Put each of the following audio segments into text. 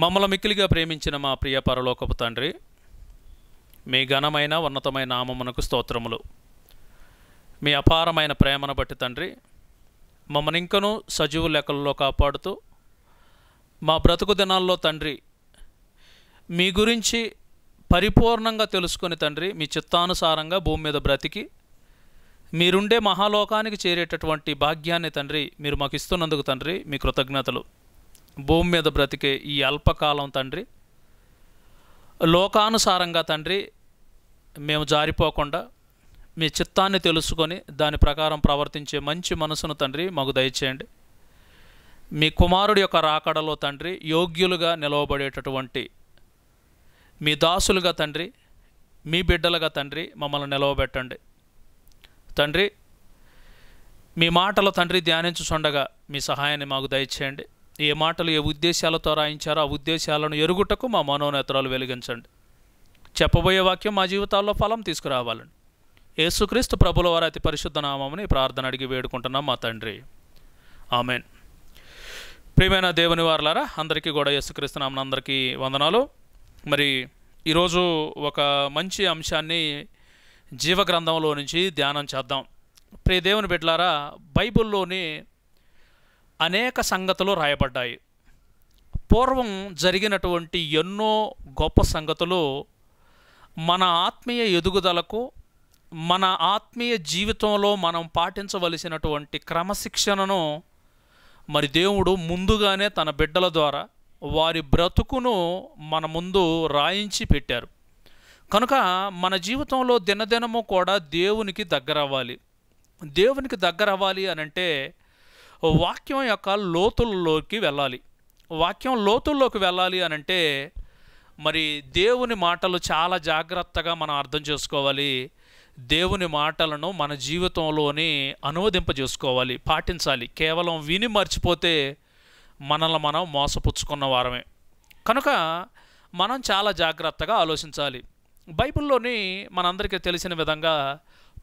మమ్మల మిక్కిలిగా ప్రేమించిన మా ప్రియ పరలోకపు తండ్రి మీ ఘనమైన ఉన్నతమైన నామమునకు స్తోత్రములు మీ అపారమైన ప్రేమను బట్టి తండ్రి మమ్మల్ని ఇంకనూ సజీవ లెక్కల్లో కాపాడుతూ మా బ్రతుకు దినాల్లో తండ్రి మీ గురించి పరిపూర్ణంగా తెలుసుకుని తండ్రి మీ చిత్తానుసారంగా భూమి మీద బ్రతికి మీరుండే మహాలోకానికి చేరేటటువంటి భాగ్యాన్ని తండ్రి మీరు మాకు ఇస్తున్నందుకు తండ్రి మీ కృతజ్ఞతలు భూమి మీద బ్రతికే ఈ అల్పకాలం తండ్రి లోకానుసారంగా తండ్రి మేము జారిపోకుండా మీ చిత్తాన్ని తెలుసుకొని దాని ప్రకారం ప్రవర్తించే మంచి మనసును తండ్రి మాకు దయచేయండి మీ కుమారుడి యొక్క రాకడలో తండ్రి యోగ్యులుగా నిలవబడేటటువంటి మీ దాసులుగా తండ్రి మీ బిడ్డలుగా తండ్రి మమ్మల్ని నిలవబెట్టండి తండ్రి మీ మాటలు తండ్రి ధ్యానించుచుండగా మీ సహాయాన్ని మాకు దయచేయండి ఏ మాటలు ఏ ఉద్దేశాలతో రాయించారో ఆ ఉద్దేశాలను ఎరుగుటకు మా మనోనేత్రాలు వెలిగించండి చెప్పబోయే వాక్యం మా జీవితాల్లో ఫలం తీసుకురావాలండి యేసుక్రీస్తు ప్రభుల వారి అతి పరిశుద్ధ నామముని ప్రార్థన అడిగి వేడుకుంటున్నాం మా తండ్రి ఆమెన్ ప్రియమైన దేవుని వారులారా అందరికీ కూడా యేసుక్రీస్తు నామని అందరికీ వందనాలు మరి ఈరోజు ఒక మంచి అంశాన్ని జీవగ్రంథంలో నుంచి ధ్యానం చేద్దాం ప్రియ దేవుని బిడ్డలారా బైబిల్లోని అనేక సంగతులు రాయబడ్డాయి పూర్వం జరిగినటువంటి ఎన్నో గొప్ప సంగతులు మన ఆత్మీయ ఎదుగుదలకు మన ఆత్మీయ జీవితంలో మనం పాటించవలసినటువంటి క్రమశిక్షణను మరి దేవుడు ముందుగానే తన బిడ్డల ద్వారా వారి బ్రతుకును మన ముందు రాయించి పెట్టారు కనుక మన జీవితంలో దినదినము కూడా దేవునికి దగ్గర అవ్వాలి దేవునికి దగ్గర అవ్వాలి అనంటే అంటే వాక్యం యొక్క లోతుల్లోకి వెళ్ళాలి వాక్యం లోతుల్లోకి వెళ్ళాలి అని అంటే మరి దేవుని మాటలు చాలా జాగ్రత్తగా మనం అర్థం చేసుకోవాలి దేవుని మాటలను మన జీవితంలోని అనువదింపజేసుకోవాలి పాటించాలి కేవలం విని మర్చిపోతే మనల్ని మనం మోసపుచ్చుకున్న వారమే కనుక మనం చాలా జాగ్రత్తగా ఆలోచించాలి బైబిల్లోని మనందరికీ తెలిసిన విధంగా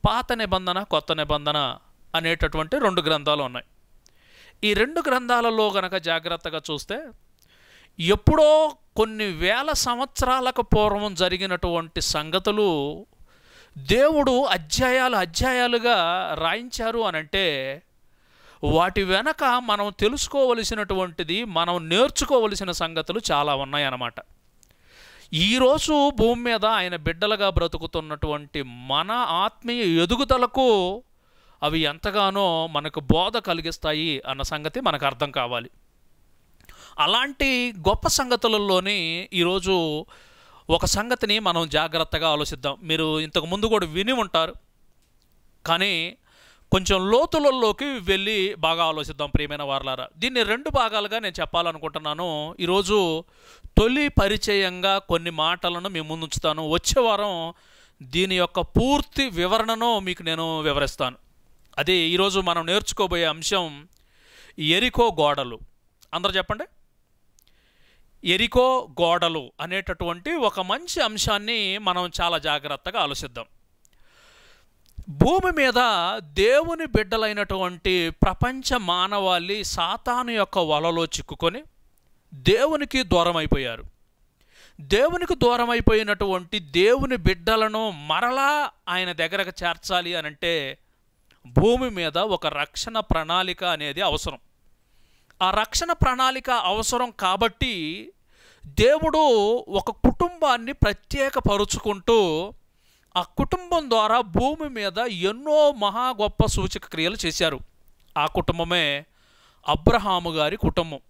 పాత నిబంధన కొత్త నిబంధన అనేటటువంటి రెండు గ్రంథాలు ఉన్నాయి ఈ రెండు గ్రంథాలలో గనక జాగ్రత్తగా చూస్తే ఎప్పుడో కొన్ని వేల సంవత్సరాలకు పూర్వం జరిగినటువంటి సంగతులు దేవుడు అధ్యాయాలు అధ్యాయాలుగా రాయించారు అనంటే వాటి వెనక మనం తెలుసుకోవలసినటువంటిది మనం నేర్చుకోవలసిన సంగతులు చాలా ఉన్నాయన్నమాట ఈరోజు భూమి మీద ఆయన బిడ్డలుగా బ్రతుకుతున్నటువంటి మన ఆత్మీయ ఎదుగుదలకు అవి ఎంతగానో మనకు బోధ కలిగిస్తాయి అన్న సంగతి మనకు అర్థం కావాలి అలాంటి గొప్ప సంగతులలోనే ఈరోజు ఒక సంగతిని మనం జాగ్రత్తగా ఆలోచిద్దాం మీరు ఇంతకు ముందు కూడా విని ఉంటారు కానీ కొంచెం లోతులలోకి వెళ్ళి బాగా ఆలోచిద్దాం ప్రియమైన వార్లారా దీన్ని రెండు భాగాలుగా నేను చెప్పాలనుకుంటున్నాను ఈరోజు తొలి పరిచయంగా కొన్ని మాటలను మీ ముందుంచుతాను వచ్చే వారం దీని యొక్క పూర్తి వివరణను మీకు నేను వివరిస్తాను అదే ఈరోజు మనం నేర్చుకోబోయే అంశం ఎరికో గోడలు అందరు చెప్పండి ఎరికో గోడలు అనేటటువంటి ఒక మంచి అంశాన్ని మనం చాలా జాగ్రత్తగా ఆలోచిద్దాం భూమి మీద దేవుని బిడ్డలైనటువంటి ప్రపంచ మానవాళి సాతాను యొక్క వలలో చిక్కుకొని దేవునికి దూరం అయిపోయారు దేవునికి దూరం అయిపోయినటువంటి దేవుని బిడ్డలను మరలా ఆయన దగ్గరకు చేర్చాలి అనంటే అంటే భూమి మీద ఒక రక్షణ ప్రణాళిక అనేది అవసరం ఆ రక్షణ ప్రణాళిక అవసరం కాబట్టి దేవుడు ఒక కుటుంబాన్ని ప్రత్యేకపరుచుకుంటూ ఆ కుటుంబం ద్వారా భూమి మీద ఎన్నో మహా గొప్ప సూచక క్రియలు చేశారు ఆ కుటుంబమే అబ్రహాము గారి కుటుంబం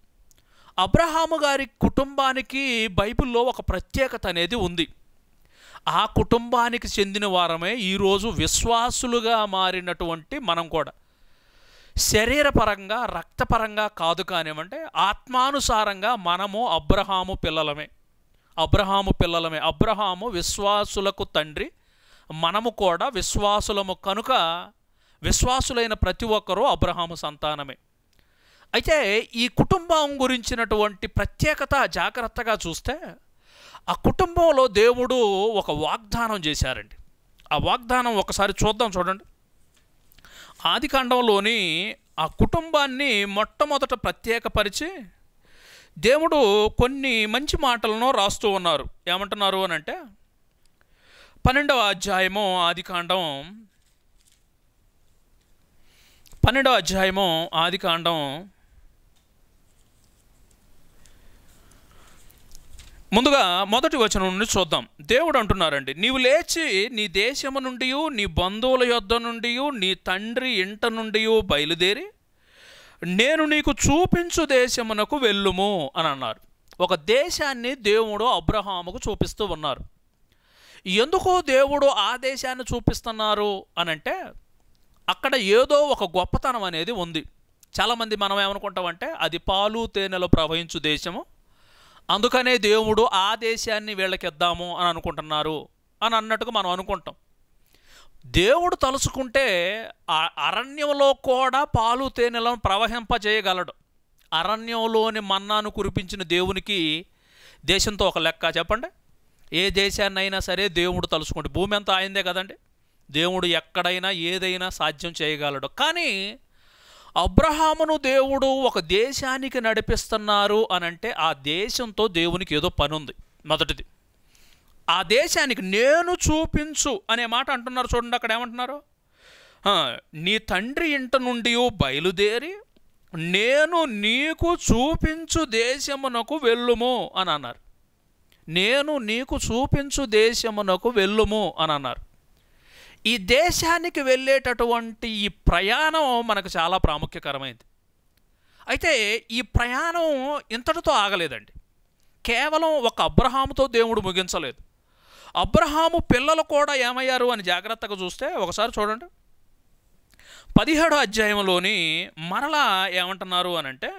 అబ్రహాము గారి కుటుంబానికి బైబిల్లో ఒక ప్రత్యేకత అనేది ఉంది ఆ కుటుంబానికి చెందిన వారమే ఈరోజు విశ్వాసులుగా మారినటువంటి మనం కూడా శరీరపరంగా రక్తపరంగా కాదు కానివ్వంటే ఆత్మానుసారంగా మనము అబ్రహాము పిల్లలమే అబ్రహాము పిల్లలమే అబ్రహాము విశ్వాసులకు తండ్రి మనము కూడా విశ్వాసులము కనుక విశ్వాసులైన ప్రతి ఒక్కరూ అబ్రహాము సంతానమే అయితే ఈ కుటుంబం గురించినటువంటి ప్రత్యేకత జాగ్రత్తగా చూస్తే ఆ కుటుంబంలో దేవుడు ఒక వాగ్దానం చేశారండి ఆ వాగ్దానం ఒకసారి చూద్దాం చూడండి ఆది కాండంలోని ఆ కుటుంబాన్ని మొట్టమొదట ప్రత్యేకపరిచి దేవుడు కొన్ని మంచి మాటలను రాస్తూ ఉన్నారు ఏమంటున్నారు అని అంటే పన్నెండవ అధ్యాయము ఆది కాండం పన్నెండవ అధ్యాయము ఆది కాండం ముందుగా మొదటి వచనం నుండి చూద్దాం దేవుడు అంటున్నారండి నీవు లేచి నీ దేశము నుండి నీ బంధువుల యొద్ద నుండి నీ తండ్రి ఇంట నుండి బయలుదేరి నేను నీకు చూపించు దేశమునకు వెళ్ళుము అని అన్నారు ఒక దేశాన్ని దేవుడు అబ్రహాముకు చూపిస్తూ ఉన్నారు ఎందుకు దేవుడు ఆ దేశాన్ని చూపిస్తున్నారు అనంటే అక్కడ ఏదో ఒక గొప్పతనం అనేది ఉంది చాలామంది మనం ఏమనుకుంటామంటే అది పాలు తేనెలు ప్రవహించు దేశము అందుకనే దేవుడు ఆ దేశాన్ని వీళ్ళకిద్దాము అని అనుకుంటున్నారు అని అన్నట్టుగా మనం అనుకుంటాం దేవుడు తలుచుకుంటే అరణ్యంలో కూడా పాలు తేనెలను ప్రవహింపజేయగలడు అరణ్యంలోని మన్నాను కురిపించిన దేవునికి దేశంతో ఒక లెక్క చెప్పండి ఏ దేశాన్నైనా సరే దేవుడు తలుచుకుంటే భూమి అంతా ఆయిందే కదండి దేవుడు ఎక్కడైనా ఏదైనా సాధ్యం చేయగలడు కానీ అబ్రహామును దేవుడు ఒక దేశానికి నడిపిస్తున్నారు అనంటే ఆ దేశంతో దేవునికి ఏదో పని ఉంది మొదటిది ఆ దేశానికి నేను చూపించు అనే మాట అంటున్నారు చూడండి అక్కడ ఏమంటున్నారు నీ తండ్రి ఇంట నుండి బయలుదేరి నేను నీకు చూపించు దేశమునకు వెళ్ళుము అని అన్నారు నేను నీకు చూపించు దేశమునకు వెళ్ళుము అని అన్నారు ఈ దేశానికి వెళ్ళేటటువంటి ఈ ప్రయాణం మనకు చాలా ప్రాముఖ్యకరమైంది అయితే ఈ ప్రయాణం ఇంతటితో ఆగలేదండి కేవలం ఒక అబ్రహాముతో దేవుడు ముగించలేదు అబ్రహాము పిల్లలు కూడా ఏమయ్యారు అని జాగ్రత్తగా చూస్తే ఒకసారి చూడండి పదిహేడో అధ్యాయంలోని మరలా ఏమంటున్నారు అని అంటే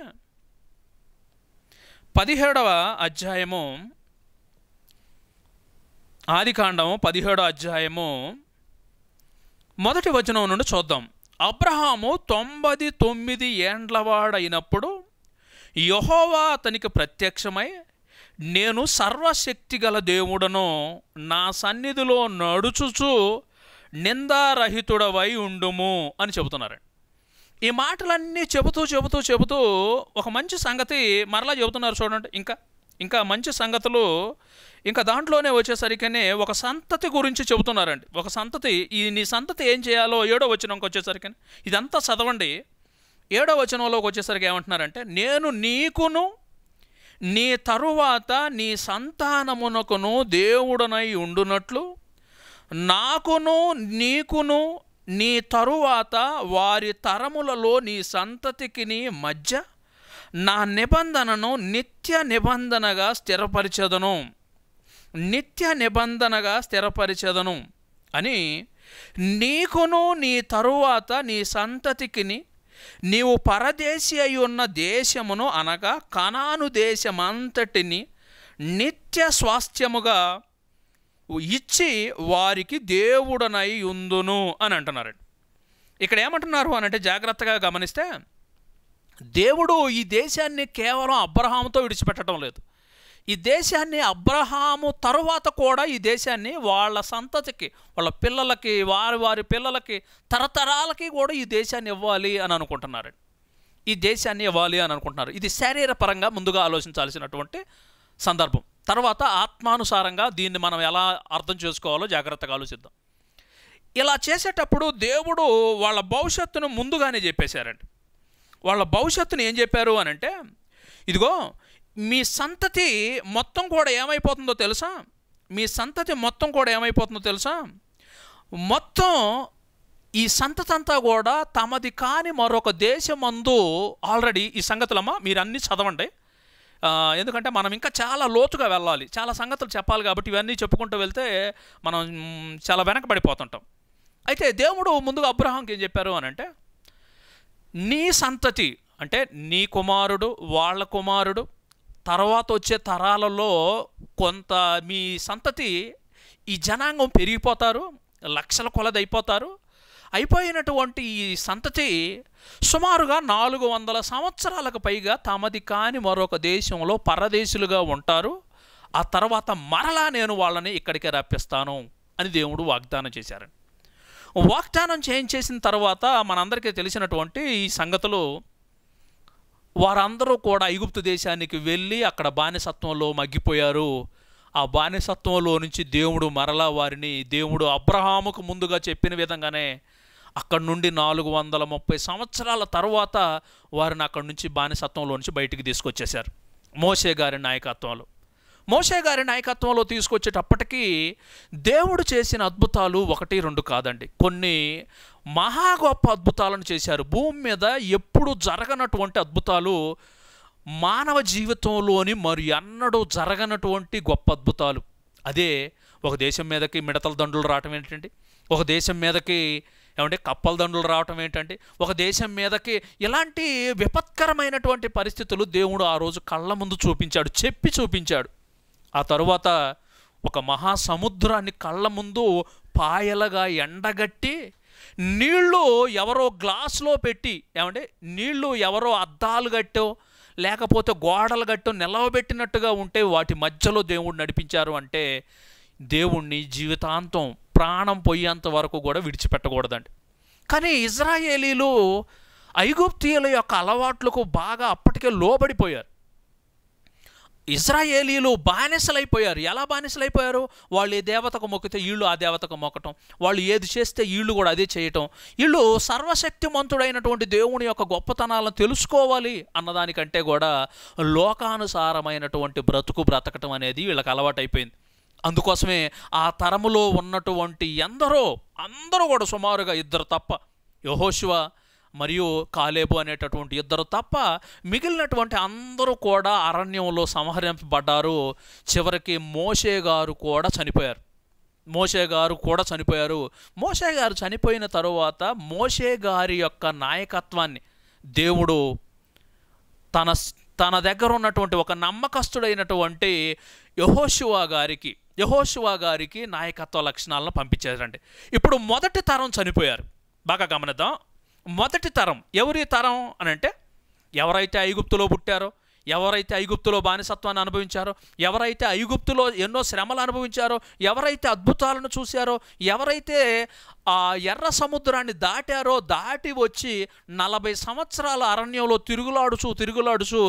పదిహేడవ అధ్యాయము ఆదికాండము పదిహేడో అధ్యాయము మొదటి వచనం నుండి చూద్దాం అబ్రహాము తొంభై తొమ్మిది ఏండ్లవాడైనప్పుడు యహోవా అతనికి ప్రత్యక్షమై నేను సర్వశక్తి గల దేవుడను నా సన్నిధిలో నడుచుచు నిందారహితుడవై ఉండుము అని చెబుతున్నారు ఈ మాటలన్నీ చెబుతూ చెబుతూ చెబుతూ ఒక మంచి సంగతి మరలా చెబుతున్నారు చూడండి ఇంకా ఇంకా మంచి సంగతులు ఇంకా దాంట్లోనే వచ్చేసరికనే ఒక సంతతి గురించి చెబుతున్నారండి ఒక సంతతి ఈ నీ సంతతి ఏం చేయాలో ఏడో వచనంకి వచ్చేసరికి ఇదంతా చదవండి ఏడో వచనంలోకి వచ్చేసరికి ఏమంటున్నారంటే నేను నీకును నీ తరువాత నీ సంతానమునకును దేవుడనై ఉండునట్లు నాకును నీకును నీ తరువాత వారి తరములలో నీ సంతతికి మధ్య నా నిబంధనను నిత్య నిబంధనగా స్థిరపరిచెదను నిత్య నిబంధనగా స్థిరపరిచెదను అని నీకును నీ తరువాత నీ సంతతికిని నీవు పరదేశి అయి ఉన్న దేశమును అనగా కణాను దేశమంతటిని నిత్య స్వాస్థ్యముగా ఇచ్చి వారికి దేవుడనై ఉందును అని అంటున్నారు ఇక్కడ ఏమంటున్నారు అని అంటే జాగ్రత్తగా గమనిస్తే దేవుడు ఈ దేశాన్ని కేవలం అబ్రహాంతో విడిచిపెట్టడం లేదు ఈ దేశాన్ని అబ్రహాము తరువాత కూడా ఈ దేశాన్ని వాళ్ళ సంతతికి వాళ్ళ పిల్లలకి వారి వారి పిల్లలకి తరతరాలకి కూడా ఈ దేశాన్ని ఇవ్వాలి అని అనుకుంటున్నారు ఈ దేశాన్ని ఇవ్వాలి అని అనుకుంటున్నారు ఇది శారీరపరంగా ముందుగా ఆలోచించాల్సినటువంటి సందర్భం తర్వాత ఆత్మానుసారంగా దీన్ని మనం ఎలా అర్థం చేసుకోవాలో జాగ్రత్తగా ఆలోచిద్దాం ఇలా చేసేటప్పుడు దేవుడు వాళ్ళ భవిష్యత్తును ముందుగానే చెప్పేశారండి వాళ్ళ భవిష్యత్తును ఏం చెప్పారు అని అంటే ఇదిగో మీ సంతతి మొత్తం కూడా ఏమైపోతుందో తెలుసా మీ సంతతి మొత్తం కూడా ఏమైపోతుందో తెలుసా మొత్తం ఈ సంతతి అంతా కూడా తమది కాని మరొక దేశమందు ఆల్రెడీ ఈ సంగతులమ్మా మీరు అన్నీ చదవండి ఎందుకంటే మనం ఇంకా చాలా లోతుగా వెళ్ళాలి చాలా సంగతులు చెప్పాలి కాబట్టి ఇవన్నీ చెప్పుకుంటూ వెళ్తే మనం చాలా వెనకబడిపోతుంటాం అయితే దేవుడు ముందుగా అబ్రహాంకి ఏం చెప్పారు అని అంటే నీ సంతతి అంటే నీ కుమారుడు వాళ్ళ కుమారుడు తర్వాత వచ్చే తరాలలో కొంత మీ సంతతి ఈ జనాంగం పెరిగిపోతారు లక్షల కొలది అయిపోతారు అయిపోయినటువంటి ఈ సంతతి సుమారుగా నాలుగు వందల సంవత్సరాలకు పైగా తమది కాని మరొక దేశంలో పరదేశులుగా ఉంటారు ఆ తర్వాత మరలా నేను వాళ్ళని ఇక్కడికే రప్పిస్తాను అని దేవుడు వాగ్దానం చేశారు వాగ్దానం చేయించేసిన తర్వాత మనందరికీ తెలిసినటువంటి ఈ సంగతులు వారందరూ కూడా ఐగుప్తు దేశానికి వెళ్ళి అక్కడ బానిసత్వంలో మగ్గిపోయారు ఆ బానిసత్వంలో నుంచి దేవుడు మరలా వారిని దేవుడు అబ్రహాముకు ముందుగా చెప్పిన విధంగానే అక్కడ నుండి నాలుగు వందల ముప్పై సంవత్సరాల తర్వాత వారిని అక్కడి నుంచి బానిసత్వంలో నుంచి బయటికి తీసుకొచ్చేశారు మోసే గారి నాయకత్వంలో మోసే గారి నాయకత్వంలో తీసుకొచ్చేటప్పటికీ దేవుడు చేసిన అద్భుతాలు ఒకటి రెండు కాదండి కొన్ని మహా గొప్ప అద్భుతాలను చేశారు భూమి మీద ఎప్పుడు జరగనటువంటి అద్భుతాలు మానవ జీవితంలోని మరి ఎన్నడూ జరగనటువంటి గొప్ప అద్భుతాలు అదే ఒక దేశం మీదకి మిడతల దండులు రావటం ఏంటండి ఒక దేశం మీదకి ఏమంటే కప్పల దండులు రావటం ఏంటండి ఒక దేశం మీదకి ఇలాంటి విపత్కరమైనటువంటి పరిస్థితులు దేవుడు ఆ రోజు కళ్ళ ముందు చూపించాడు చెప్పి చూపించాడు ఆ తరువాత ఒక మహాసముద్రాన్ని కళ్ళ ముందు పాయలగా ఎండగట్టి నీళ్లు ఎవరో గ్లాసులో పెట్టి ఏమంటే నీళ్లు ఎవరో అద్దాలు కట్టో లేకపోతే గోడలు గట్టో నిలవబెట్టినట్టుగా ఉంటే వాటి మధ్యలో దేవుడు నడిపించారు అంటే దేవుణ్ణి జీవితాంతం ప్రాణం పోయేంత వరకు కూడా విడిచిపెట్టకూడదండి కానీ ఇజ్రాయేలీలు ఐగుప్తీయుల యొక్క అలవాట్లకు బాగా అప్పటికే లోబడిపోయారు ఇజ్రాయేలీలు బానిసలైపోయారు ఎలా బానిసలైపోయారు వాళ్ళు ఏ దేవతకు మొక్కితే వీళ్ళు ఆ దేవతకు మొక్కటం వాళ్ళు ఏది చేస్తే వీళ్ళు కూడా అదే చేయటం వీళ్ళు సర్వశక్తిమంతుడైనటువంటి దేవుని యొక్క గొప్పతనాలను తెలుసుకోవాలి అన్నదానికంటే కూడా లోకానుసారమైనటువంటి బ్రతుకు బ్రతకటం అనేది వీళ్ళకి అలవాటైపోయింది అందుకోసమే ఆ తరములో ఉన్నటువంటి ఎందరో అందరూ కూడా సుమారుగా ఇద్దరు తప్ప యహోశివ మరియు కాలేబు అనేటటువంటి ఇద్దరు తప్ప మిగిలినటువంటి అందరూ కూడా అరణ్యంలో సంహరింపబడ్డారు చివరికి మోషే గారు కూడా చనిపోయారు మోషే గారు కూడా చనిపోయారు మోషే గారు చనిపోయిన తరువాత మోషే గారి యొక్క నాయకత్వాన్ని దేవుడు తన తన దగ్గర ఉన్నటువంటి ఒక నమ్మకస్తుడైనటువంటి యహోశివా గారికి యహోశివా గారికి నాయకత్వ లక్షణాలను పంపించారండి ఇప్పుడు మొదటి తరం చనిపోయారు బాగా గమనిద్దాం మొదటి తరం ఎవరి తరం అని అంటే ఎవరైతే ఐగుప్తులో పుట్టారో ఎవరైతే ఐగుప్తులో బానిసత్వాన్ని అనుభవించారో ఎవరైతే ఐగుప్తులో ఎన్నో శ్రమలు అనుభవించారో ఎవరైతే అద్భుతాలను చూశారో ఎవరైతే ఆ ఎర్ర సముద్రాన్ని దాటారో దాటి వచ్చి నలభై సంవత్సరాల అరణ్యంలో తిరుగులాడుచు తిరుగులాడుచు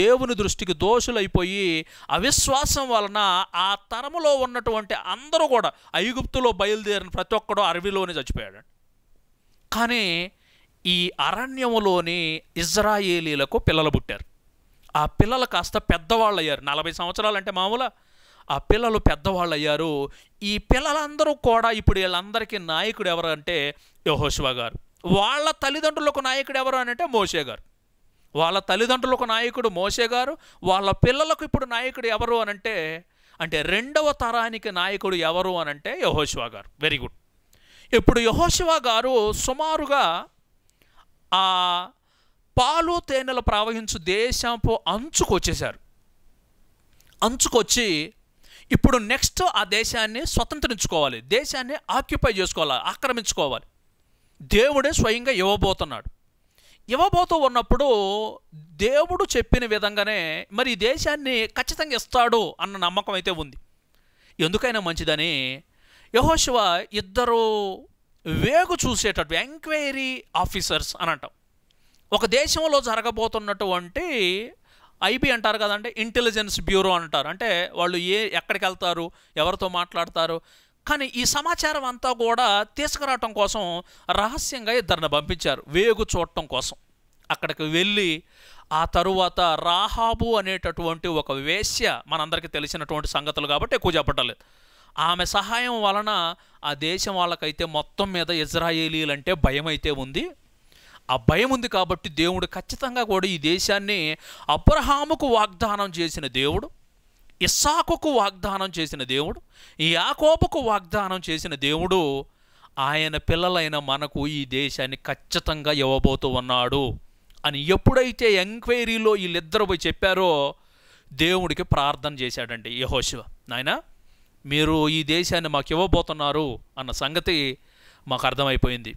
దేవుని దృష్టికి దోషులైపోయి అవిశ్వాసం వలన ఆ తరములో ఉన్నటువంటి అందరూ కూడా ఐగుప్తులో బయలుదేరిన ప్రతి ఒక్కడూ అరవిలోనే చచ్చిపోయాడు కానీ ఈ అరణ్యములోనే ఇజ్రాయేలీలకు పిల్లలు పుట్టారు ఆ పిల్లలు కాస్త పెద్దవాళ్ళు అయ్యారు నలభై సంవత్సరాలు అంటే మామూలు ఆ పిల్లలు పెద్దవాళ్ళు అయ్యారు ఈ పిల్లలందరూ కూడా ఇప్పుడు వీళ్ళందరికీ నాయకుడు ఎవరు అంటే యహోశివ గారు వాళ్ళ తల్లిదండ్రులకు నాయకుడు ఎవరు అని అంటే మోషే గారు వాళ్ళ తల్లిదండ్రులకు నాయకుడు మోషే గారు వాళ్ళ పిల్లలకు ఇప్పుడు నాయకుడు ఎవరు అని అంటే అంటే రెండవ తరానికి నాయకుడు ఎవరు అని అంటే యహోశివ గారు వెరీ గుడ్ ఇప్పుడు యహోశివ గారు సుమారుగా ఆ పాలు తేనెలు ప్రవహించు దేశంపు అంచుకొచ్చేశారు అంచుకొచ్చి ఇప్పుడు నెక్స్ట్ ఆ దేశాన్ని స్వతంత్రించుకోవాలి దేశాన్ని ఆక్యుపై చేసుకోవాలి ఆక్రమించుకోవాలి దేవుడే స్వయంగా ఇవ్వబోతున్నాడు ఇవ్వబోతూ ఉన్నప్పుడు దేవుడు చెప్పిన విధంగానే మరి ఈ దేశాన్ని ఖచ్చితంగా ఇస్తాడు అన్న నమ్మకం అయితే ఉంది ఎందుకైనా మంచిదని యహోశివ ఇద్దరు వేగు చూసేటట్టు ఎంక్వైరీ ఆఫీసర్స్ అని అంటాం ఒక దేశంలో జరగబోతున్నటువంటి ఐబీ అంటారు కదంటే ఇంటెలిజెన్స్ బ్యూరో అంటారు అంటే వాళ్ళు ఏ ఎక్కడికి వెళ్తారు ఎవరితో మాట్లాడతారు కానీ ఈ సమాచారం అంతా కూడా తీసుకురావటం కోసం రహస్యంగా ఇద్దరిని పంపించారు వేగు చూడటం కోసం అక్కడికి వెళ్ళి ఆ తరువాత రాహాబు అనేటటువంటి ఒక వేశ్య మనందరికీ తెలిసినటువంటి సంగతులు కాబట్టి ఎక్కువ చెప్పటం లేదు ఆమె సహాయం వలన ఆ దేశం వాళ్ళకైతే మొత్తం మీద అంటే భయం అయితే ఉంది ఆ భయం ఉంది కాబట్టి దేవుడు ఖచ్చితంగా కూడా ఈ దేశాన్ని అబ్రహాముకు వాగ్దానం చేసిన దేవుడు ఇస్సాకుకు వాగ్దానం చేసిన దేవుడు యాకోబుకు వాగ్దానం చేసిన దేవుడు ఆయన పిల్లలైన మనకు ఈ దేశాన్ని ఖచ్చితంగా ఇవ్వబోతూ ఉన్నాడు అని ఎప్పుడైతే ఎంక్వైరీలో వీళ్ళిద్దరు పోయి చెప్పారో దేవుడికి ప్రార్థన చేశాడండి యహోశివ నాయనా మీరు ఈ దేశాన్ని మాకు ఇవ్వబోతున్నారు అన్న సంగతి మాకు అర్థమైపోయింది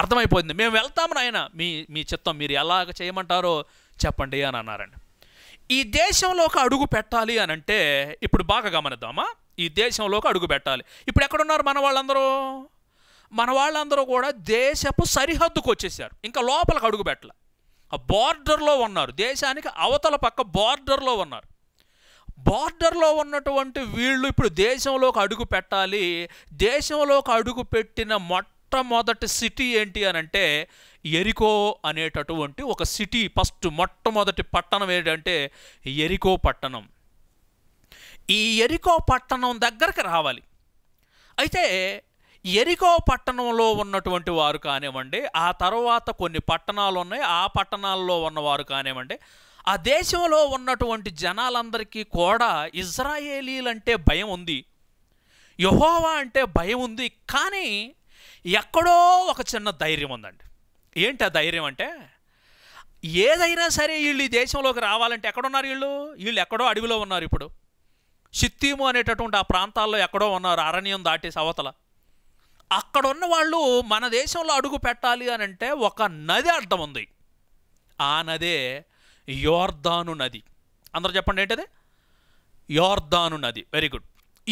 అర్థమైపోయింది మేము వెళ్తాము నాయన మీ మీ చిత్తం మీరు ఎలాగ చేయమంటారో చెప్పండి అని అన్నారండి ఈ దేశంలోకి అడుగు పెట్టాలి అని అంటే ఇప్పుడు బాగా గమనిద్దామా ఈ దేశంలోకి అడుగు పెట్టాలి ఇప్పుడు ఎక్కడున్నారు మన వాళ్ళందరూ మన వాళ్ళందరూ కూడా దేశపు సరిహద్దుకు వచ్చేసారు ఇంకా లోపలికి అడుగు పెట్టాలి ఆ బార్డర్లో ఉన్నారు దేశానికి అవతల పక్క బార్డర్లో ఉన్నారు బార్డర్లో ఉన్నటువంటి వీళ్ళు ఇప్పుడు దేశంలోకి అడుగు పెట్టాలి దేశంలోకి అడుగు పెట్టిన మొట్టమొదటి సిటీ ఏంటి అని అంటే ఎరికో అనేటటువంటి ఒక సిటీ ఫస్ట్ మొట్టమొదటి పట్టణం ఏంటంటే ఎరికో పట్టణం ఈ ఎరికో పట్టణం దగ్గరకు రావాలి అయితే ఎరికో పట్టణంలో ఉన్నటువంటి వారు కానివ్వండి ఆ తర్వాత కొన్ని పట్టణాలు ఉన్నాయి ఆ పట్టణాల్లో ఉన్నవారు కానివ్వండి ఆ దేశంలో ఉన్నటువంటి జనాలందరికీ కూడా ఇజ్రాయేలీలంటే భయం ఉంది యహోవా అంటే భయం ఉంది కానీ ఎక్కడో ఒక చిన్న ధైర్యం ఉందండి ఏంటి ఆ ధైర్యం అంటే ఏదైనా సరే వీళ్ళు ఈ దేశంలోకి రావాలంటే ఎక్కడున్నారు వీళ్ళు వీళ్ళు ఎక్కడో అడవిలో ఉన్నారు ఇప్పుడు సిత్తీము అనేటటువంటి ఆ ప్రాంతాల్లో ఎక్కడో ఉన్నారు అరణ్యం దాటి సవతల అక్కడ ఉన్న వాళ్ళు మన దేశంలో అడుగు పెట్టాలి అని అంటే ఒక నది అర్థం ఉంది ఆ నదే యోర్దాను నది అందరూ చెప్పండి ఏంటది యోర్దాను నది వెరీ గుడ్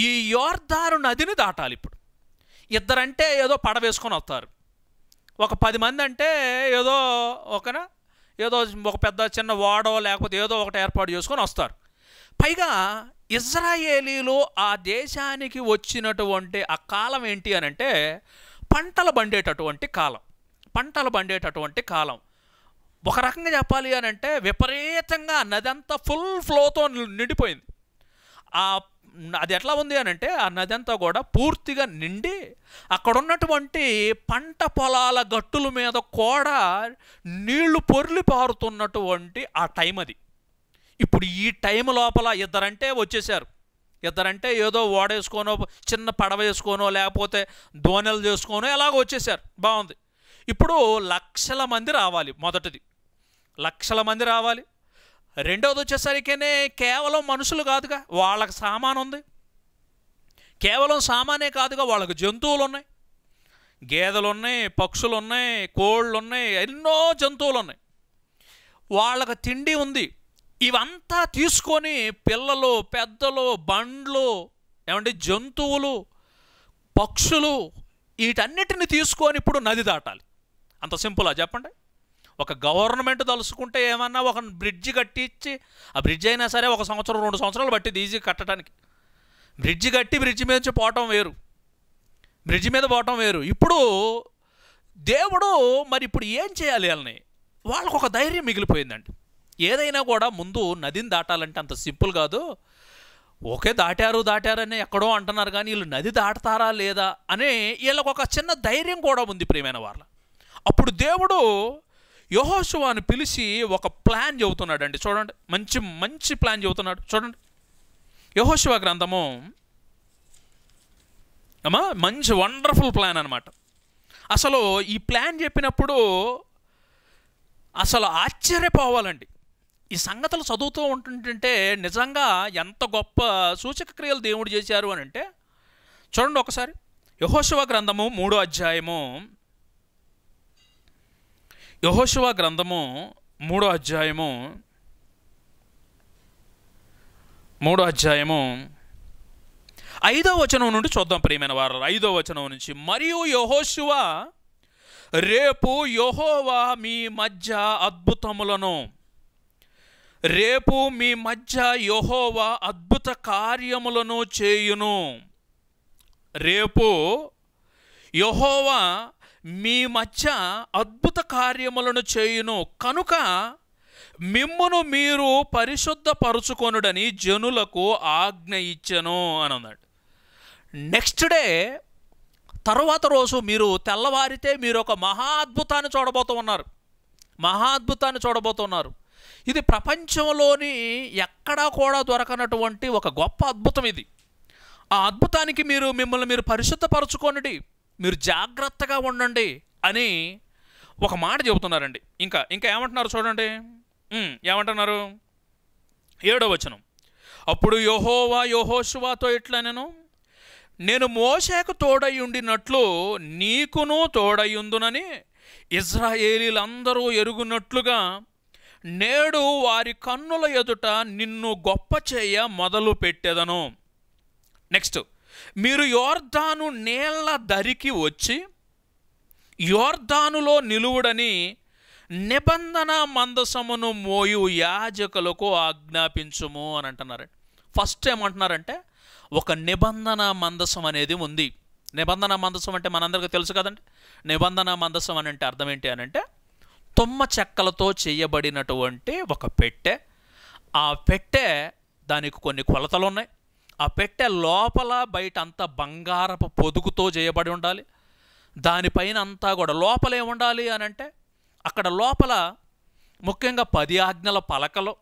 ఈ యోర్దాను నదిని దాటాలి ఇప్పుడు ఇద్దరంటే ఏదో పడవేసుకొని వస్తారు ఒక పది మంది అంటే ఏదో ఒకనా ఏదో ఒక పెద్ద చిన్న వాడో లేకపోతే ఏదో ఒకటి ఏర్పాటు చేసుకొని వస్తారు పైగా ఇజ్రాయేలీలు ఆ దేశానికి వచ్చినటువంటి ఆ కాలం ఏంటి అని అంటే పంటలు పండేటటువంటి కాలం పంటలు పండేటటువంటి కాలం ఒక రకంగా చెప్పాలి అని అంటే విపరీతంగా నది అంతా ఫుల్ ఫ్లోతో నిండిపోయింది ఆ అది ఎట్లా ఉంది అని అంటే ఆ నది అంతా కూడా పూర్తిగా నిండి అక్కడ ఉన్నటువంటి పంట పొలాల గట్టుల మీద కూడా నీళ్లు పొర్లి పారుతున్నటువంటి ఆ టైం అది ఇప్పుడు ఈ టైం లోపల ఇద్దరంటే వచ్చేసారు ఇద్దరంటే ఏదో ఓడేసుకోనో చిన్న పడవ వేసుకోనో లేకపోతే దోణెలు చేసుకోనో ఎలాగో వచ్చేసారు బాగుంది ఇప్పుడు లక్షల మంది రావాలి మొదటిది లక్షల మంది రావాలి రెండవది వచ్చేసరికినే కేవలం మనుషులు కాదుగా వాళ్ళకి సామాను ఉంది కేవలం సామానే కాదుగా వాళ్ళకు జంతువులు ఉన్నాయి గేదెలు ఉన్నాయి పక్షులు ఉన్నాయి కోళ్ళు ఉన్నాయి ఎన్నో జంతువులు ఉన్నాయి వాళ్ళకు తిండి ఉంది ఇవంతా తీసుకొని పిల్లలు పెద్దలు బండ్లు ఏమంటే జంతువులు పక్షులు వీటన్నిటిని తీసుకొని ఇప్పుడు నది దాటాలి అంత సింపులా చెప్పండి ఒక గవర్నమెంట్ తలుసుకుంటే ఏమన్నా ఒక బ్రిడ్జ్ కట్టించి ఆ బ్రిడ్జ్ అయినా సరే ఒక సంవత్సరం రెండు సంవత్సరాలు పట్టింది ఈజీ కట్టడానికి బ్రిడ్జ్ కట్టి బ్రిడ్జ్ మీద నుంచి పోవటం వేరు బ్రిడ్జ్ మీద పోవటం వేరు ఇప్పుడు దేవుడు మరి ఇప్పుడు ఏం చేయాలి వాళ్ళని వాళ్ళకు ఒక ధైర్యం మిగిలిపోయిందండి ఏదైనా కూడా ముందు నదిని దాటాలంటే అంత సింపుల్ కాదు ఒకే దాటారు దాటారని ఎక్కడో అంటున్నారు కానీ వీళ్ళు నది దాటతారా లేదా అనే వీళ్ళకు ఒక చిన్న ధైర్యం కూడా ఉంది ప్రియమైన వాళ్ళ అప్పుడు దేవుడు యహోశవాను పిలిచి ఒక ప్లాన్ చెబుతున్నాడండి చూడండి మంచి మంచి ప్లాన్ చెబుతున్నాడు చూడండి యహోశివ గ్రంథము అమ్మా మంచి వండర్ఫుల్ ప్లాన్ అనమాట అసలు ఈ ప్లాన్ చెప్పినప్పుడు అసలు ఆశ్చర్యపోవాలండి ఈ సంగతులు చదువుతూ ఉంటుంటే నిజంగా ఎంత గొప్ప సూచక క్రియలు దేవుడు చేశారు అని అంటే చూడండి ఒకసారి యహోశివ గ్రంథము మూడో అధ్యాయము యహోశివా గ్రంథము మూడో అధ్యాయము మూడో అధ్యాయము ఐదో వచనం నుండి చూద్దాం ప్రియమైన వారు ఐదో వచనం నుంచి మరియు యహోశివ రేపు యహోవా మీ మధ్య అద్భుతములను రేపు మీ మధ్య యహోవా అద్భుత కార్యములను చేయును రేపు యహోవా మీ మధ్య అద్భుత కార్యములను చేయును కనుక మిమ్మును మీరు పరిశుద్ధపరుచుకొనుడని జనులకు ఆజ్ఞ ఇచ్చను అని అన్నాడు నెక్స్ట్ డే తర్వాత రోజు మీరు తెల్లవారితే మీరు ఒక మహా అద్భుతాన్ని చూడబోతూ ఉన్నారు మహా అద్భుతాన్ని చూడబోతున్నారు ఇది ప్రపంచంలోని ఎక్కడా కూడా దొరకనటువంటి ఒక గొప్ప అద్భుతం ఇది ఆ అద్భుతానికి మీరు మిమ్మల్ని మీరు పరిశుద్ధపరచుకోనడి మీరు జాగ్రత్తగా ఉండండి అని ఒక మాట చెబుతున్నారండి ఇంకా ఇంకా ఏమంటున్నారు చూడండి ఏమంటున్నారు ఏడో వచనం అప్పుడు యోహోవా యోహోశువాతో ఇట్లా నేను నేను మోసేకు ఉండినట్లు నీకును తోడయ్యుందునని ఇజ్రాయేలీలందరూ ఎరుగునట్లుగా నేడు వారి కన్నుల ఎదుట నిన్ను గొప్ప చేయ మొదలు పెట్టేదను నెక్స్ట్ మీరు యోర్ధాను నేళ్ల దరికి వచ్చి యోర్ధానులో నిలువుడని నిబంధన మందసమును మోయు యాజకులకు ఆజ్ఞాపించుము అని అంటున్నారండి ఫస్ట్ ఏమంటున్నారంటే ఒక నిబంధన మందసం అనేది ఉంది నిబంధన మందసం అంటే మనందరికీ తెలుసు కదండి నిబంధన మందసం అని అంటే అర్థం ఏంటి అని అంటే తుమ్మ చెక్కలతో చేయబడినటువంటి ఒక పెట్టె ఆ పెట్టె దానికి కొన్ని కొలతలు ఉన్నాయి ఆ పెట్టె లోపల బయట అంతా బంగారపు పొదుగుతో చేయబడి ఉండాలి దానిపైన అంతా కూడా లోపల ఏముండాలి అని అంటే అక్కడ లోపల ముఖ్యంగా పది ఆజ్ఞల పలకలు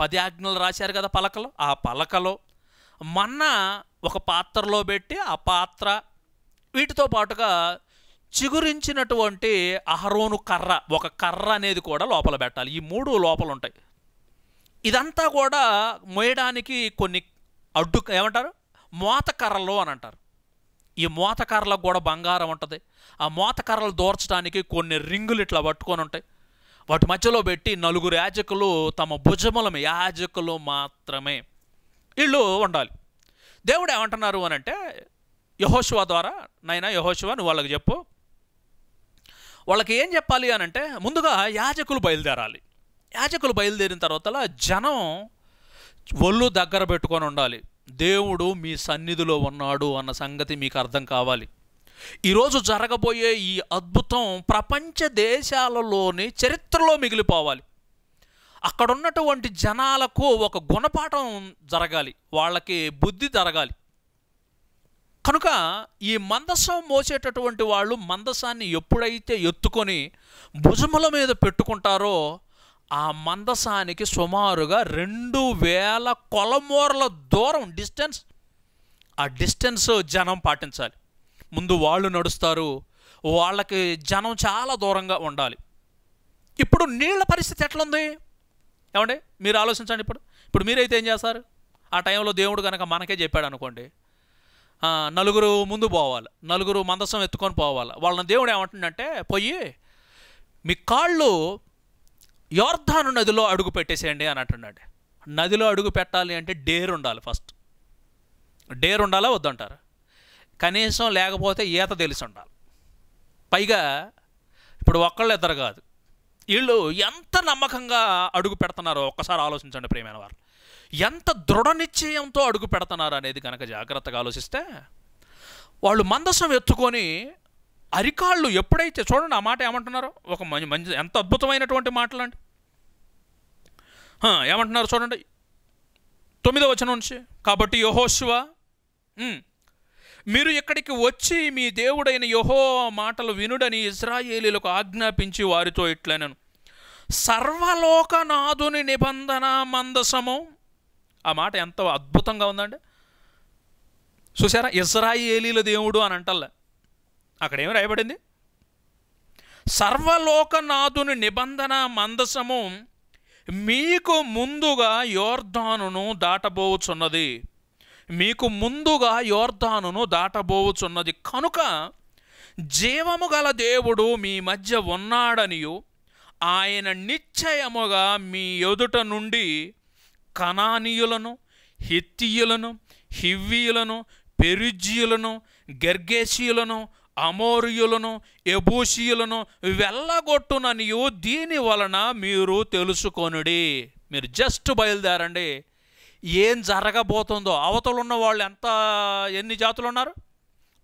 పది ఆజ్ఞలు రాశారు కదా పలకలు ఆ పలకలు మన్న ఒక పాత్రలో పెట్టి ఆ పాత్ర వీటితో పాటుగా చిగురించినటువంటి అహరోను కర్ర ఒక కర్ర అనేది కూడా లోపల పెట్టాలి ఈ మూడు లోపల ఉంటాయి ఇదంతా కూడా మోయడానికి కొన్ని అడ్డు ఏమంటారు మోతకర్రలు అని అంటారు ఈ మోతకర్రలకు కూడా బంగారం ఉంటుంది ఆ మోతకర్రలు దోర్చడానికి కొన్ని రింగులు ఇట్లా పట్టుకొని ఉంటాయి వాటి మధ్యలో పెట్టి నలుగురు యాజకులు తమ భుజములం యాజకులు మాత్రమే వీళ్ళు ఉండాలి దేవుడు ఏమంటున్నారు అని అంటే యహోశివ ద్వారా నైనా యహోశివ నువ్వు వాళ్ళకి చెప్పు వాళ్ళకి ఏం చెప్పాలి అని అంటే ముందుగా యాజకులు బయలుదేరాలి యాజకులు బయలుదేరిన తర్వాత జనం ఒళ్ళు దగ్గర పెట్టుకొని ఉండాలి దేవుడు మీ సన్నిధిలో ఉన్నాడు అన్న సంగతి మీకు అర్థం కావాలి ఈరోజు జరగబోయే ఈ అద్భుతం ప్రపంచ దేశాలలోని చరిత్రలో మిగిలిపోవాలి అక్కడ ఉన్నటువంటి జనాలకు ఒక గుణపాఠం జరగాలి వాళ్ళకి బుద్ధి జరగాలి కనుక ఈ మందసం మోసేటటువంటి వాళ్ళు మందసాన్ని ఎప్పుడైతే ఎత్తుకొని భుజముల మీద పెట్టుకుంటారో ఆ మందసానికి సుమారుగా రెండు వేల కొలమూరల దూరం డిస్టెన్స్ ఆ డిస్టెన్స్ జనం పాటించాలి ముందు వాళ్ళు నడుస్తారు వాళ్ళకి జనం చాలా దూరంగా ఉండాలి ఇప్పుడు నీళ్ళ పరిస్థితి ఎట్లుంది ఏమండి మీరు ఆలోచించండి ఇప్పుడు ఇప్పుడు మీరైతే ఏం చేస్తారు ఆ టైంలో దేవుడు కనుక మనకే చెప్పాడు అనుకోండి నలుగురు ముందు పోవాలి నలుగురు మందసం ఎత్తుకొని పోవాలి వాళ్ళని దేవుడు ఏమంటుండంటే పోయి మీ కాళ్ళు యోర్ధాను నదిలో అడుగు పెట్టేసేయండి అని అంటున్నాడు నదిలో అడుగు పెట్టాలి అంటే డేర్ ఉండాలి ఫస్ట్ డేర్ ఉండాలా వద్దంటారు కనీసం లేకపోతే ఈత తెలిసి ఉండాలి పైగా ఇప్పుడు ఒక్కళ్ళు ఇద్దరు కాదు వీళ్ళు ఎంత నమ్మకంగా అడుగు పెడుతున్నారో ఒక్కసారి ఆలోచించండి ప్రేమైన వారు ఎంత దృఢ నిశ్చయంతో అడుగు పెడుతున్నారు అనేది కనుక జాగ్రత్తగా ఆలోచిస్తే వాళ్ళు మందసం ఎత్తుకొని అరికాళ్ళు ఎప్పుడైతే చూడండి ఆ మాట ఏమంటున్నారో ఒక మంచి మంచి ఎంత అద్భుతమైనటువంటి మాటలండి ఏమంటున్నారు చూడండి తొమ్మిదో వచనం నుంచి కాబట్టి యహోశివ మీరు ఇక్కడికి వచ్చి మీ దేవుడైన యహో మాటలు వినుడని ఇజ్రాయేలీలకు ఆజ్ఞాపించి వారితో ఇట్లనను సర్వలోకనాథుని నిబంధన మందసము ఆ మాట ఎంత అద్భుతంగా ఉందండి చూసారా ఇజ్రాయేలీల దేవుడు అని అంటల్లా అక్కడ రాయబడింది సర్వలోకనాథుని నిబంధన మందసము మీకు ముందుగా యోర్ధానును దాటబోవుచున్నది మీకు ముందుగా యోర్ధానును దాటబోవుచున్నది కనుక జీవము గల దేవుడు మీ మధ్య ఉన్నాడనియు ఆయన నిశ్చయముగా మీ ఎదుట నుండి కణానీయులను హిత్తియులను హివ్వీయులను పెరుజీయులను గర్గేశీయులను అమోరియులను ఎబూషియులను వెళ్ళగొట్టున నీవు దీని వలన మీరు తెలుసుకొనుడి మీరు జస్ట్ బయలుదేరండి ఏం జరగబోతుందో అవతలున్న వాళ్ళు ఎంత ఎన్ని జాతులు ఉన్నారు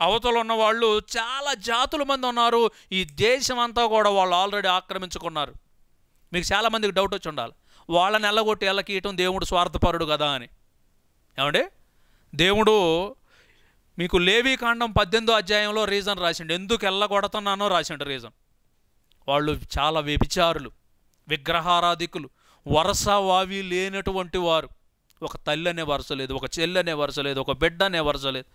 అవతలు ఉన్న వాళ్ళు చాలా జాతుల మంది ఉన్నారు ఈ దేశం అంతా కూడా వాళ్ళు ఆల్రెడీ ఆక్రమించుకున్నారు మీకు చాలామందికి డౌట్ వచ్చి ఉండాలి వాళ్ళని ఎల్లగొట్టి ఎల్లకీయటం దేవుడు స్వార్థపరుడు కదా అని ఏమండి దేవుడు మీకు లేవీకాండం పద్దెనిమిదో అధ్యాయంలో రీజన్ రాసిండు ఎందుకు వెళ్ళగొడతున్నానో రాసిండు రీజన్ వాళ్ళు చాలా వ్యభిచారులు విగ్రహారాధికులు వరస వావి లేనటువంటి వారు ఒక తల్లి అనే వరుస లేదు ఒక చెల్లి అనే వరుస లేదు ఒక బిడ్డ అనే వరుస లేదు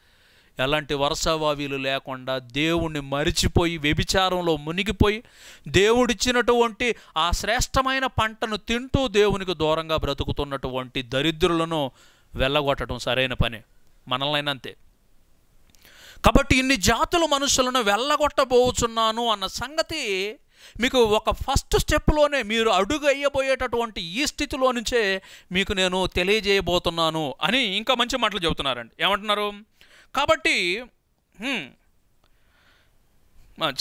ఎలాంటి వరసవావీలు లేకుండా దేవుణ్ణి మరిచిపోయి వ్యభిచారంలో మునిగిపోయి దేవుడిచ్చినటువంటి ఆ శ్రేష్టమైన పంటను తింటూ దేవునికి దూరంగా బ్రతుకుతున్నటువంటి దరిద్రులను వెళ్ళగొట్టడం సరైన పని మనల్నైనంతే కాబట్టి ఇన్ని జాతులు మనుషులను వెళ్ళగొట్టబోచున్నాను అన్న సంగతి మీకు ఒక ఫస్ట్ స్టెప్లోనే మీరు అడుగు అయ్యబోయేటటువంటి ఈ స్థితిలో నుంచే మీకు నేను తెలియజేయబోతున్నాను అని ఇంకా మంచి మాటలు చెబుతున్నారండి ఏమంటున్నారు కాబట్టి